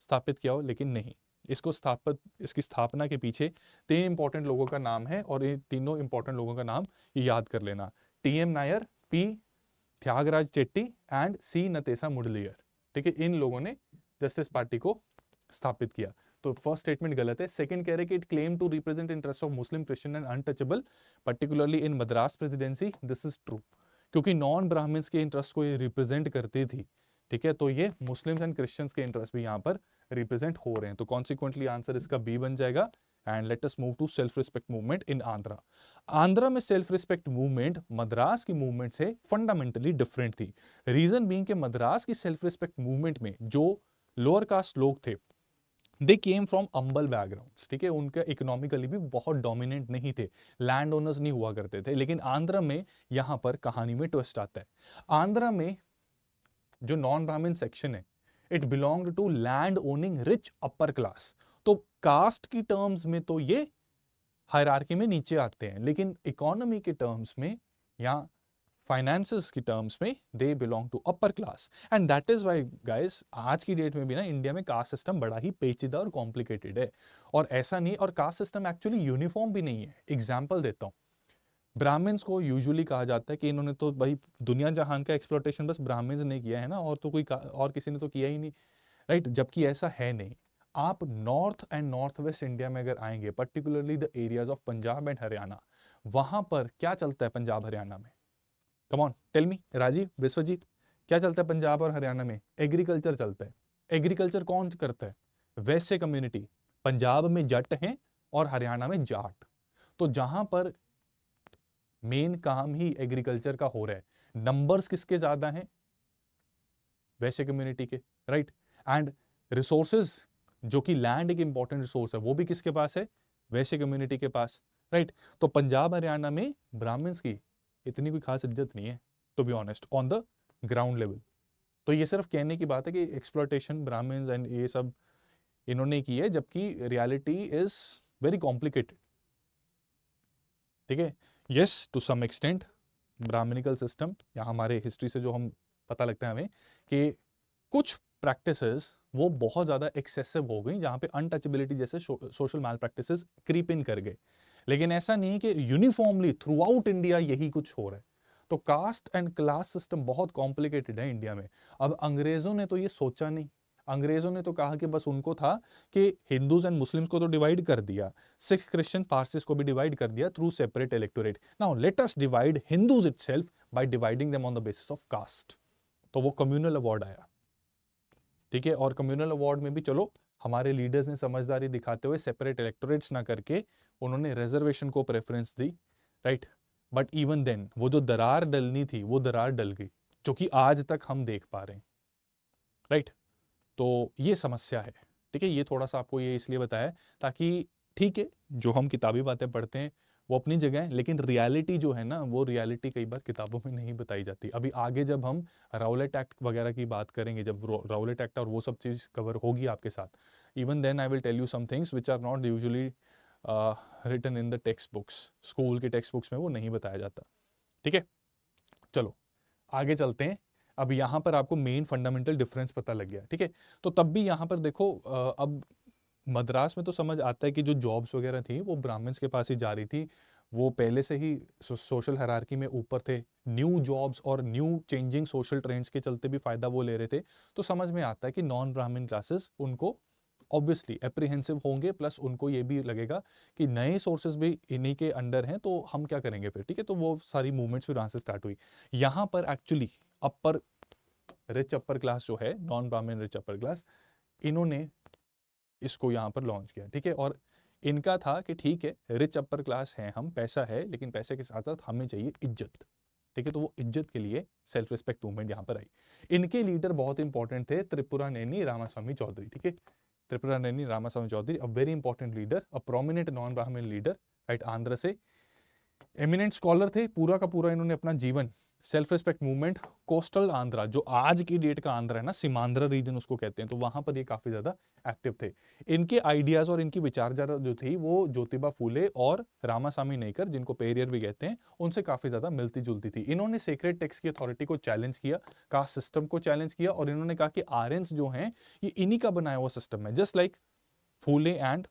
[SPEAKER 1] स्थापित किया हो लेकिन नहीं इसको स्थापित इसकी स्थापना के पीछे तीन इंपॉर्टेंट लोगों का नाम है और इन तीनों इंपॉर्टेंट लोगों का नाम याद कर लेना T M Nair P Thyagaraja Chetty and C Natesa Mudaliar ठीक है इन लोगों ने जस्टिस पार्टी को स्थापित किया तो फर्स्ट स्टेटमेंट गलत है सेकंड कह रहे कि it claim to represent interest of Muslim Christian and untouchable particularly in Madras presidency this is true क्योंकि नॉन ब्राह्मण्स के इंटरेस्ट को ये रिप्रेजेंट करती थी ठीक है तो ये मुस्लिम्स एंड क्रिश्चियंस के इंटरेस्ट भी यहाँ पर रिप्रेजेंट हो रहे हैं तो कॉन्सिक्वेंटली आंसर इसका बी बन जाएगा and let us move to self respect movement in Andhra Andhra में सेल्फ रिस्पेक्ट मूवमेंट मद्रास की मूवमेंट से फंडामेंटली डिफरेंट थी रीजन बीइंग के मद्रास की सेल्फ रिस्पेक्ट मूवमेंट में जो लोअर कास्ट लोग थे दे केम फ्रॉम अम्बल बैकग्राउंड ठीक है उनका इकोनॉमिकली भी बहुत डोमिनेंट नहीं थे लैंड ओनर्स नहीं हुआ करते थे लेकिन आंध्र में यहां पर कहानी में ट्विस्ट आता है आंध्र में जो नॉन ब्राह्मण सेक्शन है it belong to land owning rich upper class तो कास्ट की टर्म्स में तो ये हायरार्की में नीचे आते हैं लेकिन इकोनॉमी के टर्म्स में या फाइनेंस की टर्म्स में they belong to upper class and that is why guys आज की डेट में भी ना इंडिया में कास्ट सिस्टम बड़ा ही पेचीदा और कॉम्प्लिकेटेड है और ऐसा नहीं और कास्ट सिस्टम एक्चुअली यूनिफॉर्म भी नहीं है एग्जाम्पल देता हूँ ब्राह्मण्स को यूजुअली कहा जाता है कि इन्होंने तो भाई दुनिया जहान का एक्सप्लोटेशन बस ब्राह्मण्स ने किया है ना और तो कोई और किसी ने तो किया ही नहीं राइट जबकि ऐसा है नहीं आप north and north west India में अगर आएंगे particularly the areas of Punjab and Haryana वहां पर क्या चलता है पंजाब हरियाणा में come on tell me Rajiv Vishwajit क्या चलता है पंजाब और हरियाणा में एग्रीकल्चर चलता है एग्रीकल्चर कौन करता है वैसे कम्युनिटी पंजाब में जट हैं और हरियाणा में जाट तो जहां पर मेन काम ही एग्रीकल्चर का हो रहा है नंबर्स किसके ज़्यादा हैं वैसे कम्युनिटी के राइट एंड रिसोर्सेज जो कि लैंड एक इंपॉर्टेंट रिसोर्स है वो भी किसके पास है वैसे कम्युनिटी के पास राइट right? तो पंजाब हरियाणा में ब्राह्मण्स की इतनी कोई खास इज्जत नहीं है to be honest on the ground level तो ये सिर्फ कहने की बात है कि एक्सप्लोटेशन ब्राह्मण्स एंड ये सब इन्होंने की है जबकि रियलिटी इज़ वेरी कॉम्प्लिकेटेड ठीक है yes to some extent Brahmanical system या हमारे हिस्ट्री से जो हम पता लगता है हमें कि कुछ प्रैक्टिसेस वो बहुत ज़्यादा एक्सेसिव हो गई जहाँ पे अनटचेबिलिटी जैसे social malpractice creep in कर गए लेकिन ऐसा नहीं है कि यूनिफॉर्मली थ्रू आउट इंडिया यही कुछ हो रहा है तो कास्ट एंड क्लास सिस्टम बहुत कॉम्प्लिकेटेड है इंडिया में अब अंग्रेज़ों ने तो ये सोचा नहीं अंग्रेजों ने तो कहा कि बस उनको था कि हिंदूज एंड मुस्लिम्स को तो डिवाइड कर दिया सिख क्रिश्चियन पार्सिस को भी डिवाइड कर दिया through separate electorate now let us divide Hindus itself by dividing them on the basis of caste तो वो कम्युनल अवार्ड आया ठीक है और कम्युनल अवार्ड में भी चलो हमारे लीडर्स ने समझदारी दिखाते हुए सेपरेट इलेक्टोरेट्स ना करके उन्होंने रिजर्वेशन को प्रेफरेंस दी राइट बट इवन देन वो जो दरार डलनी थी वो दरार डल गई जो कि आज तक हम देख पा रहे हैं राइट right? तो ये समस्या है ठीक है ये थोड़ा सा आपको ये इसलिए बताया ताकि ठीक है जो हम किताबी बातें पढ़ते हैं वो अपनी जगह है लेकिन रियलिटी जो है ना वो रियलिटी कई बार किताबों में नहीं बताई जाती अभी आगे जब हम राउलेट एक्ट वगैरह की बात करेंगे जब राउलेट एक्ट और वो सब चीज़ कवर होगी आपके साथ even then I will tell you some things which are not usually written in the text books school के टेक्स्ट बुक्स में वो नहीं बताया जाता ठीक है चलो आगे चलते हैं अब यहां पर आपको मेन फंडामेंटल डिफरेंस पता लग गया ठीक है तो तब भी यहाँ पर देखो अब मद्रास में तो समझ आता है कि जो जॉब्स वगैरह थी वो ब्राह्मण्स के पास ही जा रही थी वो पहले से ही सो, सोशल हरारकी में ऊपर थे न्यू जॉब्स और न्यू चेंजिंग सोशल ट्रेंड्स के चलते भी फ़ायदा वो ले रहे थे तो समझ में आता है कि नॉन ब्राह्मण क्लासेस उनको ऑब्वियसली अप्रीहेंसिव होंगे प्लस उनको ये भी लगेगा कि नए सोर्सेज भी इन्हीं के अंडर हैं तो हम क्या करेंगे फिर ठीक है तो वो सारी मूवमेंट्स फिर वहाँ से स्टार्ट हुई यहाँ पर actually upper rich upper class जो है नॉन ब्राह्मण रिच अपर क्लास इन्होंने इसको यहाँ पर लॉन्च किया ठीक है और इनका था कि ठीक है रिच अपर क्लास है हम पैसा है लेकिन पैसे के साथ साथ हमें चाहिए इज्जत ठीक है तो वो इज्जत के लिए सेल्फ रिस्पेक्ट मूवमेंट यहाँ पर आई इनके लीडर बहुत इंपॉर्टेंट थे त्रिपुरा नैनी रामास्वामी चौधरी ठीक है Tripuraneni Ramaswamy Chowdary a very important leader a prominent non Brahmin leader right Andhra से एमिनेंट स्कॉलर थे पूरा का पूरा इन्होंने अपना जीवन self respect movement coastal Andhra जो आज की डेट का आंध्रा है ना सीमांध्रा रीजन उसको कहते हैं तो वहां पर ये काफी ज्यादा एक्टिव थे इनके आइडियाज और इनकी विचारधारा जो थी वो ज्योतिबा फूले और रामास्वामी नेकर जिनको पेरियर भी कहते हैं उनसे काफी ज्यादा मिलती जुलती थी इन्होंने सेक्रेट टेक्स की अथॉरिटी को चैलेंज किया कास्ट सिस्टम को चैलेंज किया और इन्होंने कहा कि आर्यंस जो है ये इन्हीं का बनाया हुआ सिस्टम है just like Phule and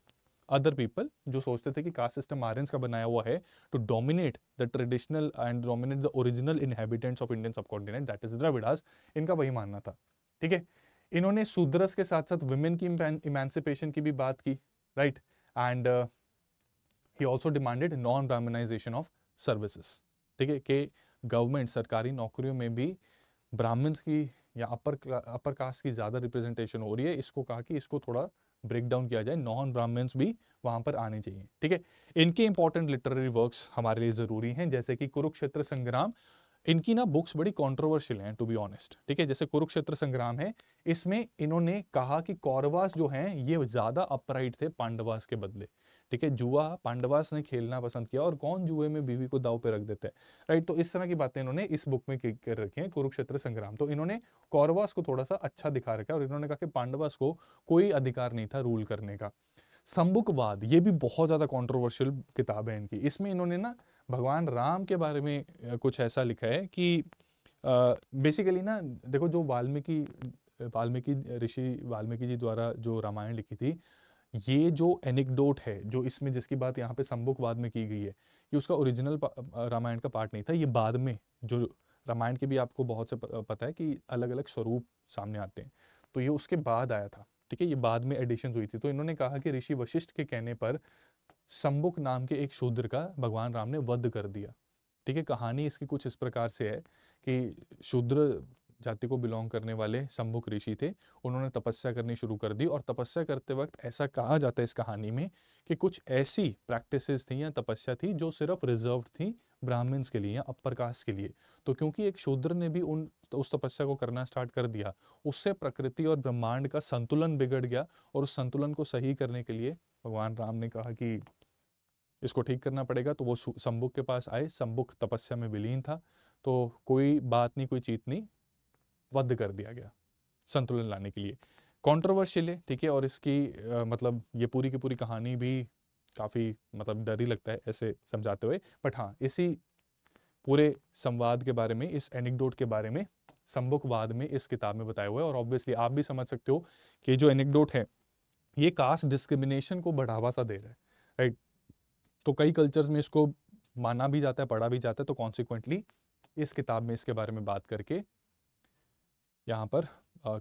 [SPEAKER 1] other people जो सोचते थे कि कास्ट सिस्टम आर्यन का बनाया हुआ है to dominate the traditional and dominate the original inhabitants of Indian subcontinent that is Dravidas इनका वही मानना था ठीक है इन्होंने शूद्रस के साथ साथ वुमेन की इमेंसिपेशन की भी बात की right and he also demanded non Brahmanisation of services ठीक है कि गवर्नमेंट सरकारी नौकरियों में भी ब्राह्मण्स की या अपर अपर कास्ट की ज़्यादा रिप्रेजेंटेशन हो रही है इसको कहा कि इसको थोड़ा ब्रेक डाउन किया जाए नॉन ब्राह्मण्स भी वहां पर आने चाहिए ठीक है इनके इंपॉर्टेंट लिटरेरी वर्क्स हमारे लिए ज़रूरी हैं जैसे कि कुरुक्षेत्र संग्राम इनकी ना बुक्स बड़ी कॉन्ट्रोवर्शियल हैं टू बी ऑनेस्ट ठीक है जैसे कुरुक्षेत्र संग्राम है इसमें इन्होंने कहा कि कौरवास जो हैं ये ज़्यादा अपराइट थे पांडवास के बदले ठीक है जुआ पांडवास ने खेलना पसंद किया और कौन जुए में बीवी को दाव पे रख देते हैं राइट तो इस तरह की बातें इन्होंने इस बुक में कर रखी हैं कुरुक्षेत्र संग्राम तो इन्होंने कौरवास को थोड़ा सा अच्छा दिखा रखा है और इन्होंने कहा कि पांडवास को कोई अधिकार नहीं था रूल करने का संबुकवाद ये भी बहुत ज़्यादा कॉन्ट्रोवर्शियल किताब है इनकी इसमें इन्होंने ना भगवान राम के बारे में कुछ ऐसा लिखा है कि बेसिकली ना देखो जो वाल्मीकि वाल्मीकि ऋषि वाल्मीकि जी द्वारा जो रामायण लिखी थी ये जो एनिकडोट है जो इसमें जिसकी बात यहाँ पे संभुकवाद में की गई है ये उसका ओरिजिनल रामायण का पार्ट नहीं था ये बाद में जो रामायण के भी आपको बहुत से पता है कि अलग अलग स्वरूप सामने आते हैं तो ये उसके बाद आया था ठीक है ये बाद में एडिशन हुई थी तो इन्होंने कहा कि ऋषि वशिष्ठ के कहने पर संबुक नाम के एक शूद्र का भगवान राम ने वध कर दिया ठीक है कहानी इसकी कुछ इस प्रकार से है कि शूद्र जाति को बिलोंग करने वाले शंभुक ऋषि थे उन्होंने तपस्या करनी शुरू कर दी और तपस्या करते वक्त ऐसा कहा जाता है इस कहानी में कि कुछ ऐसी प्रैक्टिसेस थी या तपस्या थी जो सिर्फ रिजर्व थी ब्राह्मण्स के लिए या अपर कास्ट के लिए तो क्योंकि एक शूद्र ने भी उन तो उस तपस्या को करना स्टार्ट कर दिया उससे प्रकृति और ब्रह्मांड का संतुलन बिगड़ गया और उस संतुलन को सही करने के लिए भगवान राम ने कहा कि इसको ठीक करना पड़ेगा तो वो शंभुक के पास आए शंभुक तपस्या में विलीन था तो कोई बात नहीं कोई चीत नहीं वध कर दिया गया संतुलन लाने के लिए कॉन्ट्रोवर्शियल है ठीक है और इसकी आ, मतलब ये पूरी की पूरी कहानी भी काफ़ी मतलब डर ही लगता है ऐसे समझाते हुए बट हाँ इसी पूरे संवाद के बारे में इस एनिकडोट के बारे में संबुकवाद में इस किताब में बताया हुआ है और ऑब्वियसली आप भी समझ सकते हो कि जो एनिकडोट है ये कास्ट डिस्क्रिमिनेशन को बढ़ावा सा दे रहा है राइट तो कई कल्चर्स में इसको माना भी जाता है पढ़ा भी जाता है तो कॉन्सिक्वेंटली इस किताब में इसके बारे में बात करके यहाँ पर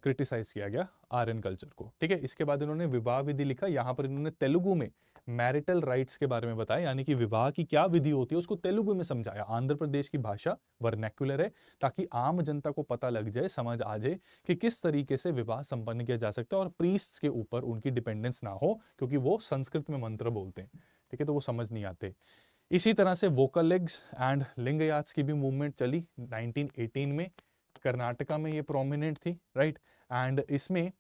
[SPEAKER 1] क्रिटिसाइज किया गया आर्यन कल्चर को ठीक है इसके बाद इन्होंने विवाह विधि लिखा यहाँ पर इन्होंने तेलुगु में मैरिटल राइट्स के बारे में बताया यानी कि विवाह की क्या विधि होती है उसको तेलुगु में समझाया आंध्र प्रदेश की भाषा वर्नेक्युलर है ताकि आम जनता को पता लग जाए समझ आ जाए कि किस तरीके से विवाह संपन्न किया जा सकता है और प्रीस्ट के ऊपर उनकी डिपेंडेंस ना हो क्योंकि वो संस्कृत में मंत्र बोलते हैं ठीक है तो वो समझ नहीं आते इसी तरह से वोकल लेग्स एंड लिंग यात्स की भी मूवमेंट चली 1918 में कर्नाटका में ये प्रोमिनेंट थी राइट एंड इसमें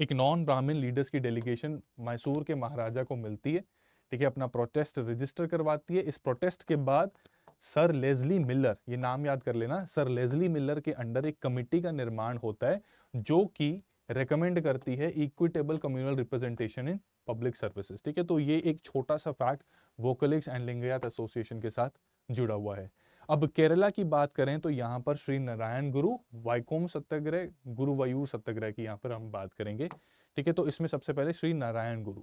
[SPEAKER 1] एक नॉन ब्राह्मण लीडर्स की डेलीगेशन मैसूर के महाराजा को मिलती है ठीक है अपना प्रोटेस्ट रजिस्टर करवाती है इस प्रोटेस्ट के बाद सर लेजली मिलर ये नाम याद कर लेना सर लेजली मिलर के अंडर एक कमेटी का निर्माण होता है जो कि रेकमेंड करती है equitable communal representation in public services ठीक है तो ये एक छोटा सा fact Vokkaligas and Lingayat association के साथ जुड़ा हुआ है अब केरला की बात करें तो यहाँ पर श्री नारायण गुरु वाइकोम सत्याग्रह गुरु वायु सत्याग्रह की यहाँ पर हम बात करेंगे ठीक है तो इसमें सबसे पहले श्री नारायण गुरु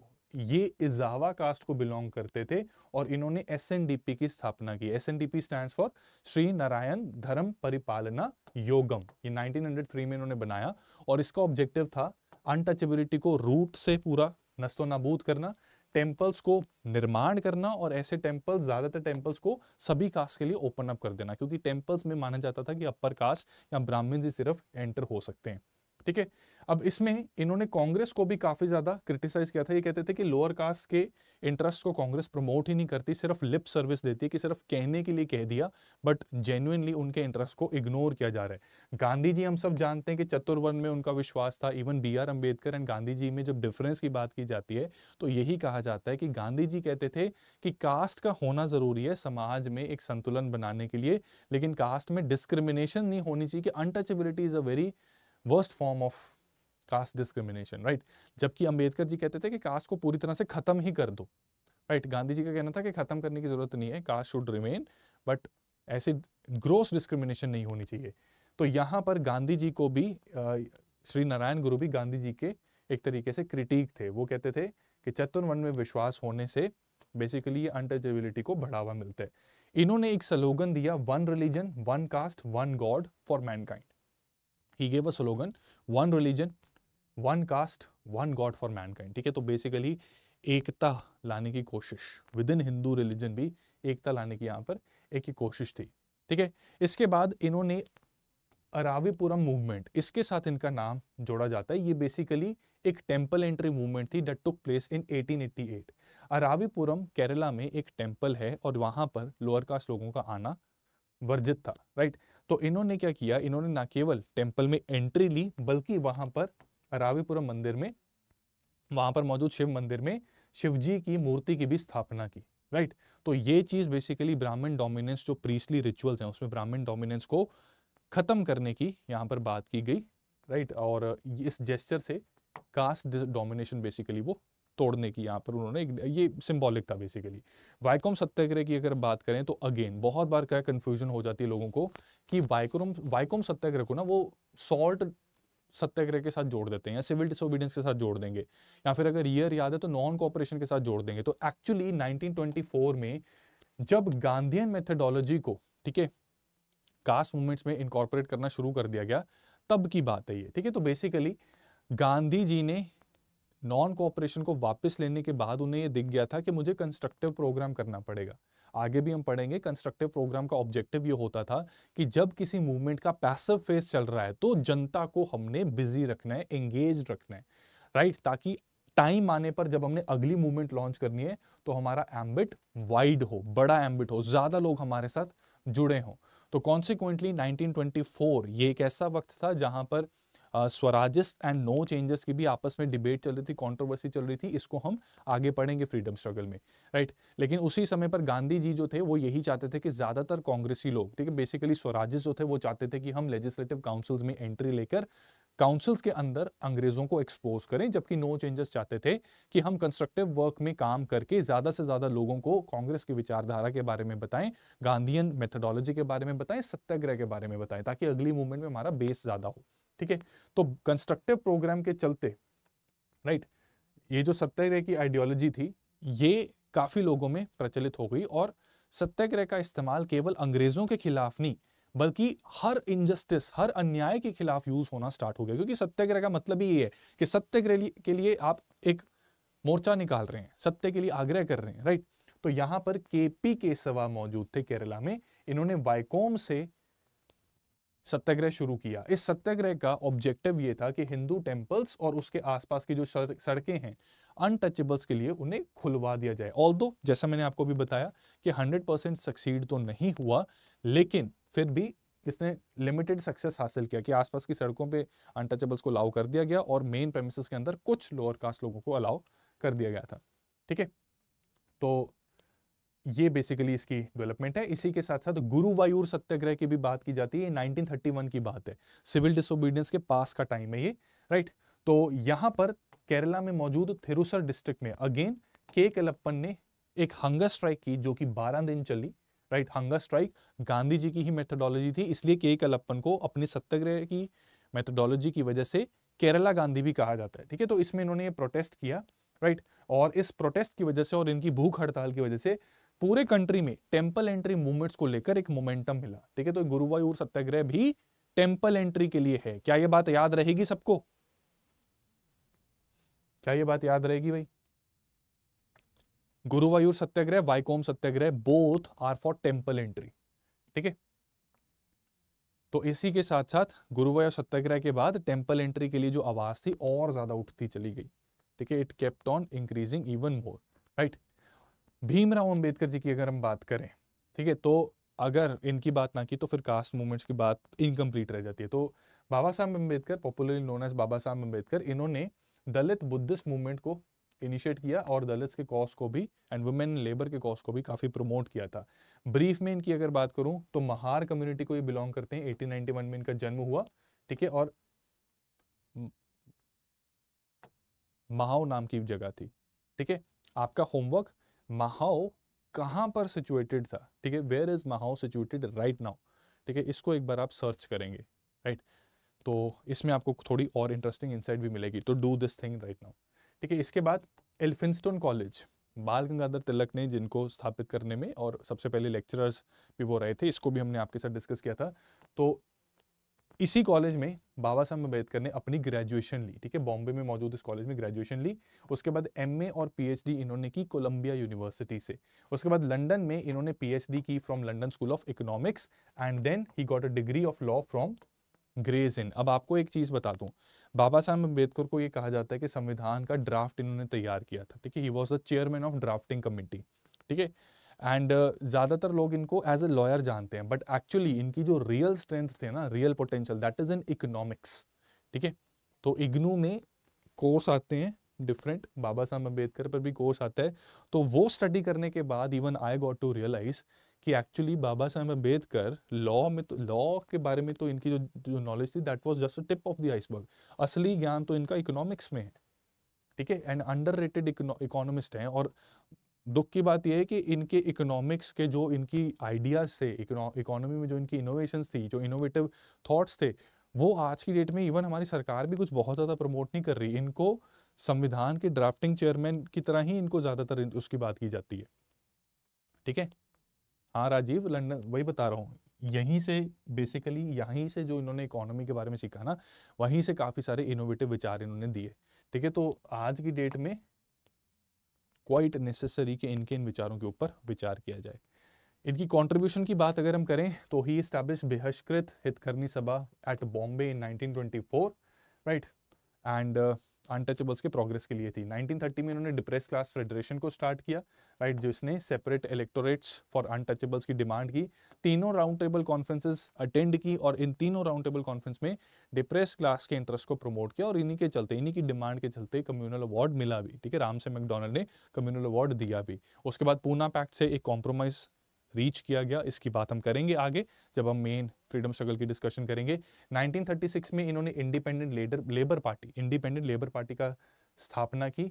[SPEAKER 1] ये इजावा कास्ट को बिलोंग करते थे और इन्होंने एस की स्थापना की S N for Shri Narayana Dharma Paripalana योगम ये 1903 में इन्होंने बनाया और इसका ऑब्जेक्टिव था अनटचेबिलिटी को रूट से पूरा नस्तो नाबूद करना टेम्पल्स को निर्माण करना और ऐसे टेम्पल्स ज़्यादातर टेम्पल्स को सभी कास्ट के लिए ओपन अप कर देना क्योंकि टेम्पल्स में माना जाता था कि अपर कास्ट या ब्राह्मण ही सिर्फ एंटर हो सकते हैं ठीक है अब इसमें इन्होंने कांग्रेस को भी काफ़ी ज़्यादा क्रिटिसाइज किया था ये कहते थे कि लोअर कास्ट के इंटरेस्ट को कांग्रेस प्रमोट ही नहीं करती सिर्फ लिप सर्विस देती है कि सिर्फ कहने के लिए कह दिया बट जेन्यनली उनके इंटरेस्ट को इग्नोर किया जा रहा है गांधी जी हम सब जानते हैं कि चतुर्वन में उनका विश्वास था even B R Ambedkar and Gandhi ji में जब डिफरेंस की बात की जाती है तो यही कहा जाता है कि गांधी जी कहते थे कि कास्ट का होना ज़रूरी है समाज में एक संतुलन बनाने के लिए लेकिन कास्ट में डिस्क्रिमिनेशन नहीं होनी चाहिए कि untouchability is a very worst form of caste discrimination right जबकि अंबेडकर जी कहते थे कि कास्ट को पूरी तरह से खत्म ही कर दो राइट right? गांधी जी का कहना था कि खत्म करने की जरूरत नहीं है कास्ट शुड रिमेन बट ऐसे ग्रोस डिस्क्रिमिनेशन नहीं होनी चाहिए तो यहाँ पर गांधी जी को भी श्री नारायण गुरु भी गांधी जी के एक तरीके से क्रिटिक थे वो कहते थे कि चतुर्वन में विश्वास होने से बेसिकली अनटचेबिलिटी को बढ़ावा मिलता है इन्होंने एक स्लोगन दिया one religion one caste one God for mankind he gave a slogan one religion one caste one God for mankind ठीक है तो बेसिकली एकता लाने की कोशिश विद इन हिंदू रिलीजन भी एकता लाने की यहाँ पर एक ही कोशिश थी ठीक है इसके बाद इन्होंने अरावीपुरम मूवमेंट इसके साथ इनका नाम जोड़ा जाता है ये बेसिकली एक टेम्पल एंट्री मूवमेंट थी that took place in 1888 Aruvippuram Kerala में एक टेम्पल है और वहाँ पर लोअर कास्ट लोगों का आना वर्जित था राइट तो इन्होंने क्या किया इन्होंने ना केवल टेम्पल में एंट्री ली बल्कि वहां पर अरावीपुरम मंदिर में वहां पर मौजूद शिव मंदिर में शिवजी की मूर्ति की भी स्थापना की राइट तो ये चीज बेसिकली ब्राह्मण डोमिनेंस जो प्रीसली रिचुअल्स हैं उसमें ब्राह्मण डोमिनेंस को खत्म करने की यहाँ पर बात की गई राइट और इस जेस्टर से कास्ट डोमिनेशन बेसिकली वो तोड़ने की यहाँ पर उन्होंने ये सिंबॉलिक था बेसिकली वाइकोम सत्याग्रह की अगर बात करें तो अगेन बहुत बार क्या कन्फ्यूजन हो जाती है लोगों को कि वाइक्रोम वाइकोम सत्याग्रह को ना वो सॉल्ट सत्याग्रह के साथ जोड़ देते हैं या सिविल डिसोबीडियंस के साथ जोड़ देंगे या फिर अगर ईयर याद है तो नॉन कॉपरेशन के साथ जोड़ देंगे तो एक्चुअली 1924 में जब गांधीयन मेथडोलॉजी को ठीक है कास्ट मूवमेंट्स में इनकॉर्पोरेट करना शुरू कर दिया गया तब की बात है ये ठीक है तो बेसिकली गांधी जी ने नॉन कोऑपरेशन को वापस लेने के बाद उन्हें ये दिख गया था कि मुझे कंस्ट्रक्टिव प्रोग्राम करना पड़ेगा आगे भी हम पढ़ेंगे कंस्ट्रक्टिव प्रोग्राम का ऑब्जेक्टिव ये होता था कि जब किसी मूवमेंट का पैसिव फेस चल रहा है तो जनता को हमने बिजी रखना है एंगेज रखना है राइट ताकि टाइम आने पर जब हमने अगली मूवमेंट लॉन्च करनी है तो हमारा एम्बिट वाइड हो बड़ा एम्बिट हो ज़्यादा लोग हमारे साथ जुड़े हों तो कॉन्सिक्वेंटली 1924 ये एक ऐसा वक्त था जहां पर स्वराजिस्ट एंड नो चेंजेस की भी आपस में डिबेट चल रही थी कंट्रोवर्सी चल रही थी इसको हम आगे पढ़ेंगे फ्रीडम स्ट्रगल में राइट लेकिन उसी समय पर गांधी जी जो थे वो यही चाहते थे कि ज़्यादातर कांग्रेसी लोग ठीक है बेसिकली स्वराजिस्ट जो थे वो चाहते थे कि हम लेजिस्लेटिव काउंसिल्स में एंट्री लेकर काउंसिल्स के अंदर अंग्रेजों को एक्सपोज करें जबकि नो चेंजेस चाहते थे कि हम कंस्ट्रक्टिव वर्क में काम करके ज्यादा से ज्यादा लोगों को कांग्रेस की विचारधारा के बारे में बताएं गांधीयन मेथडोलॉजी के बारे में बताएं सत्याग्रह के बारे में बताएं ताकि अगली मूवमेंट में हमारा बेस ज्यादा हो ठीक है तो कंस्ट्रक्टिव प्रोग्राम के चलते राइट ये जो सत्याग्रह की आइडियोलॉजी थी ये काफ़ी लोगों में प्रचलित हो गई और सत्याग्रह का इस्तेमाल केवल अंग्रेज़ों के खिलाफ नहीं बल्कि हर इनजस्टिस हर अन्याय के खिलाफ यूज होना स्टार्ट हो गया क्योंकि सत्याग्रह का मतलब ही ये है कि सत्याग्रह के लिए आप एक मोर्चा निकाल रहे हैं सत्य के लिए आग्रह कर रहे हैं राइट तो यहां पर केपी केसवा मौजूद थे केरला में इन्होंने वाइकोम से सत्याग्रह शुरू किया इस सत्याग्रह का ऑब्जेक्टिव ये था कि हिंदू टेम्पल्स और उसके आसपास की जो सड़कें हैं अनटचेबल्स के लिए उन्हें खुलवा दिया जाए ऑल जैसा मैंने आपको भी बताया कि हंड्रेड परसेंट सक्सीड तो नहीं हुआ लेकिन फिर भी इसने लिमिटेड सक्सेस हासिल किया कि आसपास की सड़कों पे अनटचेबल्स को अलाउ कर दिया गया और मेन प्रेमिस के अंदर कुछ लोअर कास्ट लोगों को अलाउ कर दिया गया था ठीक है तो ये बेसिकली इसकी डेवलपमेंट है इसी के साथ साथ गुरुवायूर सत्याग्रह की भी बात की जाती है 1931 की बात है सिविल डिसोबीडियंस के पास का टाइम है ये राइट तो यहां पर केरला में मौजूद थिरुसर डिस्ट्रिक्ट में अगेन के कलप्पन ने एक हंगर स्ट्राइक की जो कि 12 दिन चली right hunger strike Gandhi ji की ही मेथडोलॉजी थी इसलिए के कलप्पन को अपने सत्याग्रह की मेथडोलॉजी की वजह से केरला गांधी भी कहा जाता है ठीक है तो इसमें इन्होंने ये प्रोटेस्ट किया राइट right? और इस प्रोटेस्ट की वजह से और इनकी भूख हड़ताल की वजह से पूरे कंट्री में टेम्पल एंट्री मूवमेंट्स को लेकर एक मोमेंटम मिला ठीक है तो गुरुवायूर सत्याग्रह भी टेम्पल एंट्री के लिए है क्या यह बात याद रहेगी सबको क्या यह बात याद रहेगी भाई Guruvayur Satyagraha Vaikom Satyagraha both are for temple entry ठीक है तो इसी के साथ साथ गुरुवायूर सत्याग्रह के बाद टेम्पल एंट्री के लिए जो आवाज थी और ज्यादा उठती चली गई ठीक है it kept on increasing even more right Bhimrao Ambedkar ji की अगर हम बात करें ठीक है तो अगर इनकी बात ना की तो फिर कास्ट मूवमेंट्स की बात इनकम्प्लीट रह जाती है तो Babasaheb Ambedkar popularly known as Babasaheb Ambedkar इन्होंने दलित बुद्धिस्ट मूवमेंट को इनिशिएट किया और दलित के कॉज को भी एंड वुमेन लेबर के कॉज को भी काफ़ी प्रमोट किया था ब्रीफ में इनकी अगर बात करूं तो महार कम्युनिटी को ये बिलोंग करते हैं 1891 में इनका जन्म हुआ ठीक है और महाओ नाम की जगह थी ठीक है आपका होमवर्क महाओ कहाँ पर सिचुएटेड था ठीक है where is Mhow situated right now ठीक है इसको एक बार आप सर्च करेंगे राइट right? तो इसमें आपको थोड़ी और इंटरेस्टिंग इंसाइट भी मिलेगी तो do this thing right now ठीक है इसके बाद एल्फिनस्टोन कॉलेज बाल गंगाधर तिलक ने जिनको स्थापित करने में और सबसे पहले लेक्चरर्स भी वो रहे थे इसको भी हमने आपके साथ डिस्कस किया था तो इसी कॉलेज में बाबा साहब अम्बेडकर ने अपनी ग्रेजुएशन ली ठीक है बॉम्बे में मौजूद इस कॉलेज में ग्रेजुएशन ली उसके बाद एमए और पीएचडी इन्होंने की कोलंबिया यूनिवर्सिटी से उसके बाद लंदन में इन्होंने पीएचडी की from London School of Economics and then he got a degree of law from Gray's Inn अब आपको एक चीज़ बता दू बाबा साहब अम्बेडकर को ये कहा जाता है कि संविधान का ड्राफ्ट इन्होंने तैयार किया था ठीक है he was the chairman of drafting committee ठीक है एंड uh, ज़्यादातर लोग इनको एज ए लॉयर जानते हैं बट एक्चुअली इनकी जो रियल स्ट्रेंथ थे ना real potential that is in economics ठीक है तो इग्नू में कोर्स आते हैं डिफरेंट बाबा साहब अम्बेडकर पर भी कोर्स आता है तो वो स्टडी करने के बाद even I got to realize कि actually Babasaheb Ambedkar law में तो लॉ के बारे में तो इनकी जो जो नॉलेज थी that was just tip of the iceberg असली ज्ञान तो इनका इकोनॉमिक्स में है ठीक है एंड अंडर रेटेड इकोनॉमिस्ट हैं और दुख की बात यह है कि इनके इकोनॉमिक्स के जो इनकी आइडियाज़ थे इकोनॉमी में जो इनकी इनोवेशन थी जो इनोवेटिव थॉट्स थे वो आज की डेट में इवन हमारी सरकार भी कुछ बहुत ज़्यादा प्रमोट नहीं कर रही इनको संविधान के ड्राफ्टिंग चेयरमैन की तरह ही इनको ज़्यादातर उसकी बात की जाती है ठीक है हाँ राजीव लंडन वही बता रहा हूँ यहीं से बेसिकली यहीं से जो इन्होंने इकोनॉमी के बारे में सीखा ना वहीं से काफ़ी सारे इनोवेटिव विचार इन्होंने दिए ठीक है तो आज की डेट में क्वाइट नेसेसरी कि इनके इन विचारों के ऊपर विचार किया जाए इनकी कंट्रीब्यूशन की बात अगर हम करें तो ही establish Bahishkrit Hitakarini Sabha at Bombay in 1924 right and untouchables के प्रोग्रेस के लिए थी 1930 में इन्होंने डिप्रेस क्लास फेडरेशन को स्टार्ट किया राइट जिसने सेपरेट इलेक्टोरेट्स फॉर अनटचेबल्स की डिमांड की तीनों राउंड टेबल कॉन्फ्रेंसेज अटेंड की और इन तीनों राउंड टेबल कॉन्फ्रेंस में डिप्रेस क्लास के इंटरेस्ट को प्रमोट किया और इन्हीं के चलते इन्हीं की डिमांड के चलते कम्यूनल अवार्ड मिला भी ठीक है राम से मैकडोनल्ड ने कम्यूनल अवार्ड दिया भी उसके बाद पूना पैक्ट से एक कॉम्प्रोमाइज रीच किया गया इसकी बात हम करेंगे आगे जब हम मेन फ्रीडम स्ट्रगल की डिस्कशन करेंगे 1936 में इन्होंने independent leader labour party independent labour party का स्थापना की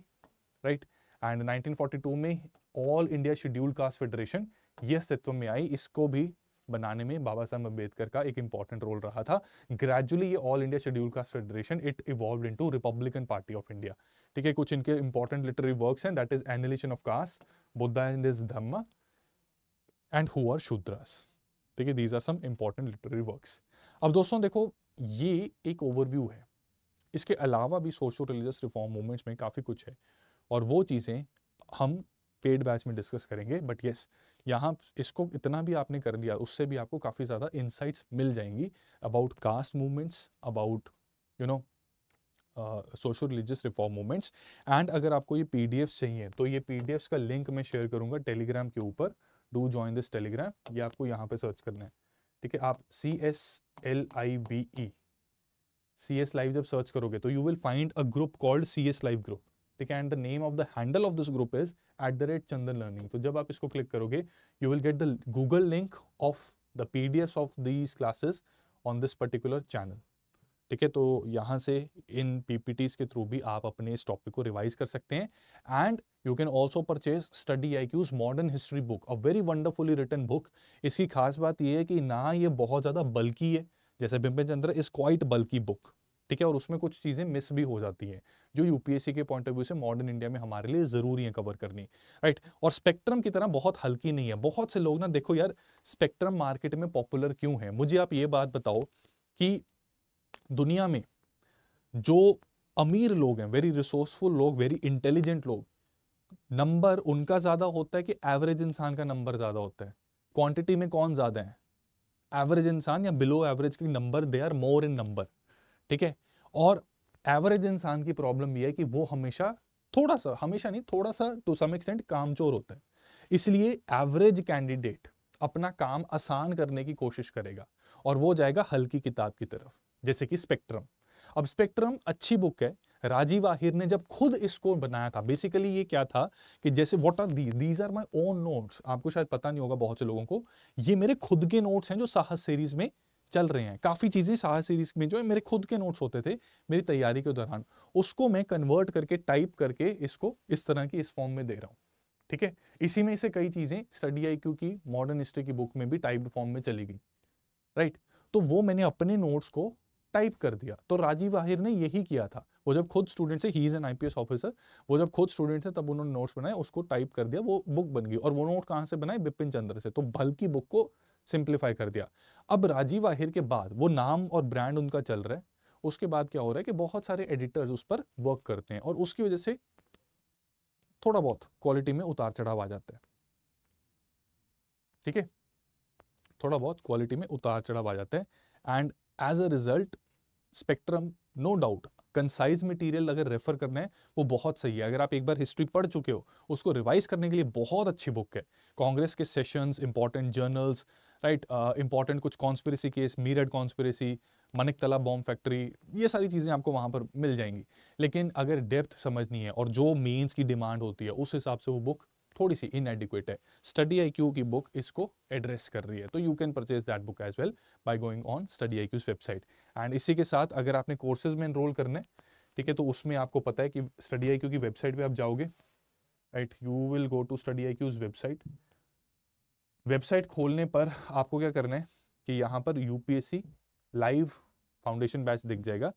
[SPEAKER 1] राइट एंड 1942 में all India schedule caste federation ये अस्तित्व में आई इसको भी बनाने में बाबा साहब अम्बेडकर का एक इंपॉर्टेंट रोल रहा था ग्रेजुअली ये all India schedule caste federation it evolve in republican party of India ठीक है कुछ इनके इंपॉर्टेंट लिटरेरी वर्क्स हैं that is annihilation of caste Buddha in this Dhamma and who are Shudras ठीक है these are some important literary works अब दोस्तों देखो ये एक ओवरव्यू है इसके अलावा भी सोशो रिलीजियस रिफॉर्म मूवमेंट्स में काफ़ी कुछ है और वो चीज़ें हम पेड बैच में डिस्कस करेंगे बट येस यहाँ इसको इतना भी आपने कर लिया उससे भी आपको काफ़ी ज़्यादा इंसाइट्स मिल जाएंगी about caste movements about you know social religious reform movements and अगर आपको ये पी चाहिए तो ये पी का लिंक मैं शेयर करूंगा टेलीग्राम के ऊपर डू ज्वाइन दिस टेलीग्राम ये आपको यहाँ पे सर्च करना है ठीक है आप C S L I B E C S live जब सर्च करोगे तो you will find a group called C S live group ठीक है and the name of the handle of this group is at the rate Chandan learning तो जब आप इसको क्लिक करोगे you will get the Google link of the P D F of these classes on this particular channel ठीक है तो यहाँ से इन पीपीटीज के थ्रू भी आप अपने इस टॉपिक को रिवाइज कर सकते हैं and you can also purchase study I Q's modern history book a very wonderfully written book इसकी खास बात यह है कि ना ये बहुत ज़्यादा बल्कि है जैसे Bipin Chandra is quite bulky book ठीक है और उसमें कुछ चीज़ें मिस भी हो जाती हैं जो यूपीएससी के पॉइंट ऑफ व्यू से मॉडर्न इंडिया में हमारे लिए ज़रूरी है कवर करनी राइट और स्पेक्ट्रम की तरह बहुत हल्की नहीं है बहुत से लोग ना देखो यार स्पेक्ट्रम मार्केट में पॉपुलर क्यों है मुझे आप ये बात बताओ कि दुनिया में जो अमीर लोग हैं वेरी रिसोर्सफुल लोग वेरी इंटेलिजेंट लोग नंबर उनका ज़्यादा होता है कि एवरेज इंसान का नंबर ज़्यादा होता है क्वांटिटी में कौन ज़्यादा है एवरेज इंसान या बिलो एवरेज के number they are more in number ठीक है और एवरेज इंसान की प्रॉब्लम यह है कि वो हमेशा थोड़ा सा हमेशा नहीं थोड़ा सा टू सम एक्सटेंट कामचोर होता है इसलिए एवरेज कैंडिडेट अपना काम आसान करने की कोशिश करेगा और वो जाएगा हल्की किताब की तरफ जैसे कि स्पेक्ट्रम अब स्पेक्ट्रम अच्छी बुक है राजीव आहिर ने जब खुद इसको बनाया था बेसिकली ये क्या था कि जैसे what are these these are my own notes आपको शायद पता नहीं होगा बहुत से लोगों को ये मेरे खुद के नोट्स हैं जो साहस सीरीज में चल रहे हैं काफ़ी चीज़ें साहस सीरीज में जो है मेरे खुद के नोट्स होते थे मेरी तैयारी के दौरान उसको मैं कन्वर्ट करके टाइप करके इसको इस तरह की इस फॉर्म में दे रहा हूँ ठीक है इसी में से कई चीज़ें स्टडी आई क्यू की मॉडर्न हिस्ट्री की बुक में भी टाइप फॉर्म में चली गई राइट तो वो मैंने अपने नोट्स को टाइप कर दिया तो राजीव आहिर ने यही किया था वो जब खुद स्टूडेंट से ही इज़ एन आईपीएस ऑफिसर वो जब खुद स्टूडेंट थे तब उन्होंने नोट्स बनाए उसको टाइप कर दिया वो बुक बन गई और वो नोट कहाँ से बनाए बिपिन चंद्र से तो भल की बुक को सिंप्लीफाई कर दिया अब राजीव आहिर के बाद वो नाम और ब्रांड उनका चल रहा है उसके बाद क्या हो रहा है कि बहुत सारे एडिटर्स उस पर वर्क करते हैं और उसकी वजह से थोड़ा बहुत क्वालिटी में उतार चढ़ाव आ जाता है ठीक है थोड़ा बहुत क्वालिटी में उतार चढ़ाव आ जाता है and as a result spectrum no doubt concise material अगर रेफर करना है वो बहुत सही है अगर आप एक बार हिस्ट्री पढ़ चुके हो उसको रिवाइज करने के लिए बहुत अच्छी बुक है कांग्रेस के sessions important journals right important कुछ conspiracy case Meerut conspiracy Maniktala bomb factory ये सारी चीज़ें आपको वहाँ पर मिल जाएंगी लेकिन अगर डेप्थ समझनी है और जो मेन्स की डिमांड होती है उस हिसाब से वो बुक थोड़ी सी इनएडिक्वेट है स्टडी आई की बुक इसको एड्रेस कर रही है तो you can purchase that book as well by going on study I website and इसी के साथ अगर आपने कोर्सेज में इनरोल करने ठीक है तो उसमें आपको पता है कि स्टडी आई की वेबसाइट पर आप जाओगे right you will go to study I website website खोलने पर आपको क्या करना है कि यहाँ पर यूपीएससी लाइव फाउंडेशन बैच दिख जाएगा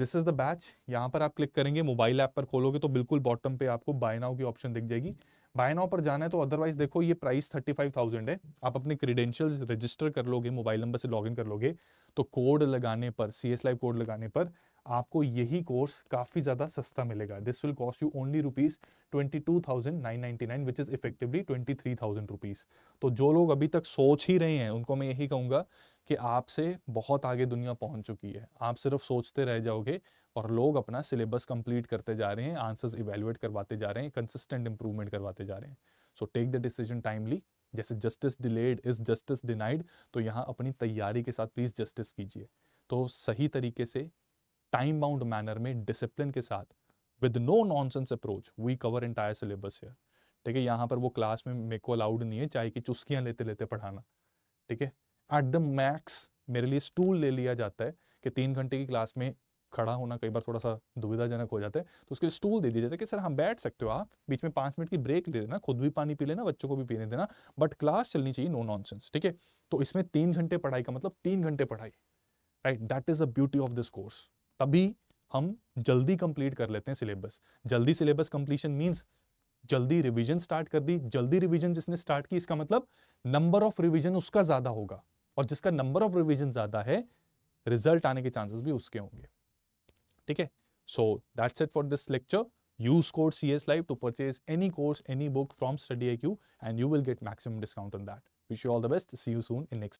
[SPEAKER 1] दिस इज द बैच यहाँ पर आप क्लिक करेंगे मोबाइल ऐप पर खोलोगे तो बिल्कुल बॉटम पे आपको बाय नाउ की ऑप्शन दिख जाएगी बाय नाउ पर जाना है तो अदरवाइज देखो ये प्राइस थर्टी फाइव थाउजेंड है आप अपने क्रीडेंशियल रजिस्टर कर लोगे मोबाइल नंबर से लॉगिन कर लोगे तो कोड लगाने पर सी एस लाइव कोड लगाने पर आपको यही कोर्स काफ़ी ज़्यादा सस्ता मिलेगा this will cost you only rupees twenty two thousand nine ninety nine which is effectively twenty three thousand rupees तो जो लोग अभी तक सोच ही रहे हैं उनको मैं यही कहूंगा कि आपसे बहुत आगे दुनिया पहुंच चुकी है आप सिर्फ सोचते रह जाओगे और लोग अपना सिलेबस कंप्लीट करते जा रहे हैं आंसर्स इवेलुएट करवाते जा रहे हैं कंसिस्टेंट इंप्रूवमेंट करवाते जा रहे हैं so take the decision timely जैसे justice delayed is justice denied तो यहाँ अपनी तैयारी के साथ प्लीज़ जस्टिस कीजिए तो सही तरीके से टाइम बाउंड मैनर में डिसिप्लिन के साथ with no nonsense approach we cover entire syllabus है ठीक है यहाँ पर वो क्लास में मेरे को अलाउड नहीं है चाहे कि चुस्कियाँ लेते लेते पढ़ाना ठीक है एट द मैक्स मेरे लिए स्टूल ले लिया जाता है कि तीन घंटे की क्लास में खड़ा होना कई बार थोड़ा सा दुविधाजनक हो जाता है तो उसके लिए स्टूल दे दिया जाता है कि सर हम बैठ सकते हो आप बीच में पाँच मिनट की ब्रेक दे देना खुद भी पानी पी लेना बच्चों को भी पीने देना बट क्लास चलनी चाहिए नो नॉनसेंस ठीक है तो इसमें तीन घंटे पढ़ाई का मतलब तीन घंटे पढ़ाई right that is a beauty of this course तभी हम जल्दी कंप्लीट कर लेते हैं सिलेबस जल्दी सिलेबस कंप्लीशन मीन्स जल्दी रिवीजन स्टार्ट कर दी जल्दी रिवीजन जिसने स्टार्ट की इसका मतलब नंबर ऑफ रिवीजन उसका ज़्यादा होगा और जिसका नंबर ऑफ रिवीजन ज़्यादा है रिजल्ट आने के चांसेस भी उसके होंगे so that's it for this lecture. Use code CS to purchase any course, any book from StudyIQ and you will get maximum discount on that. Wish you all the best. See you soon in next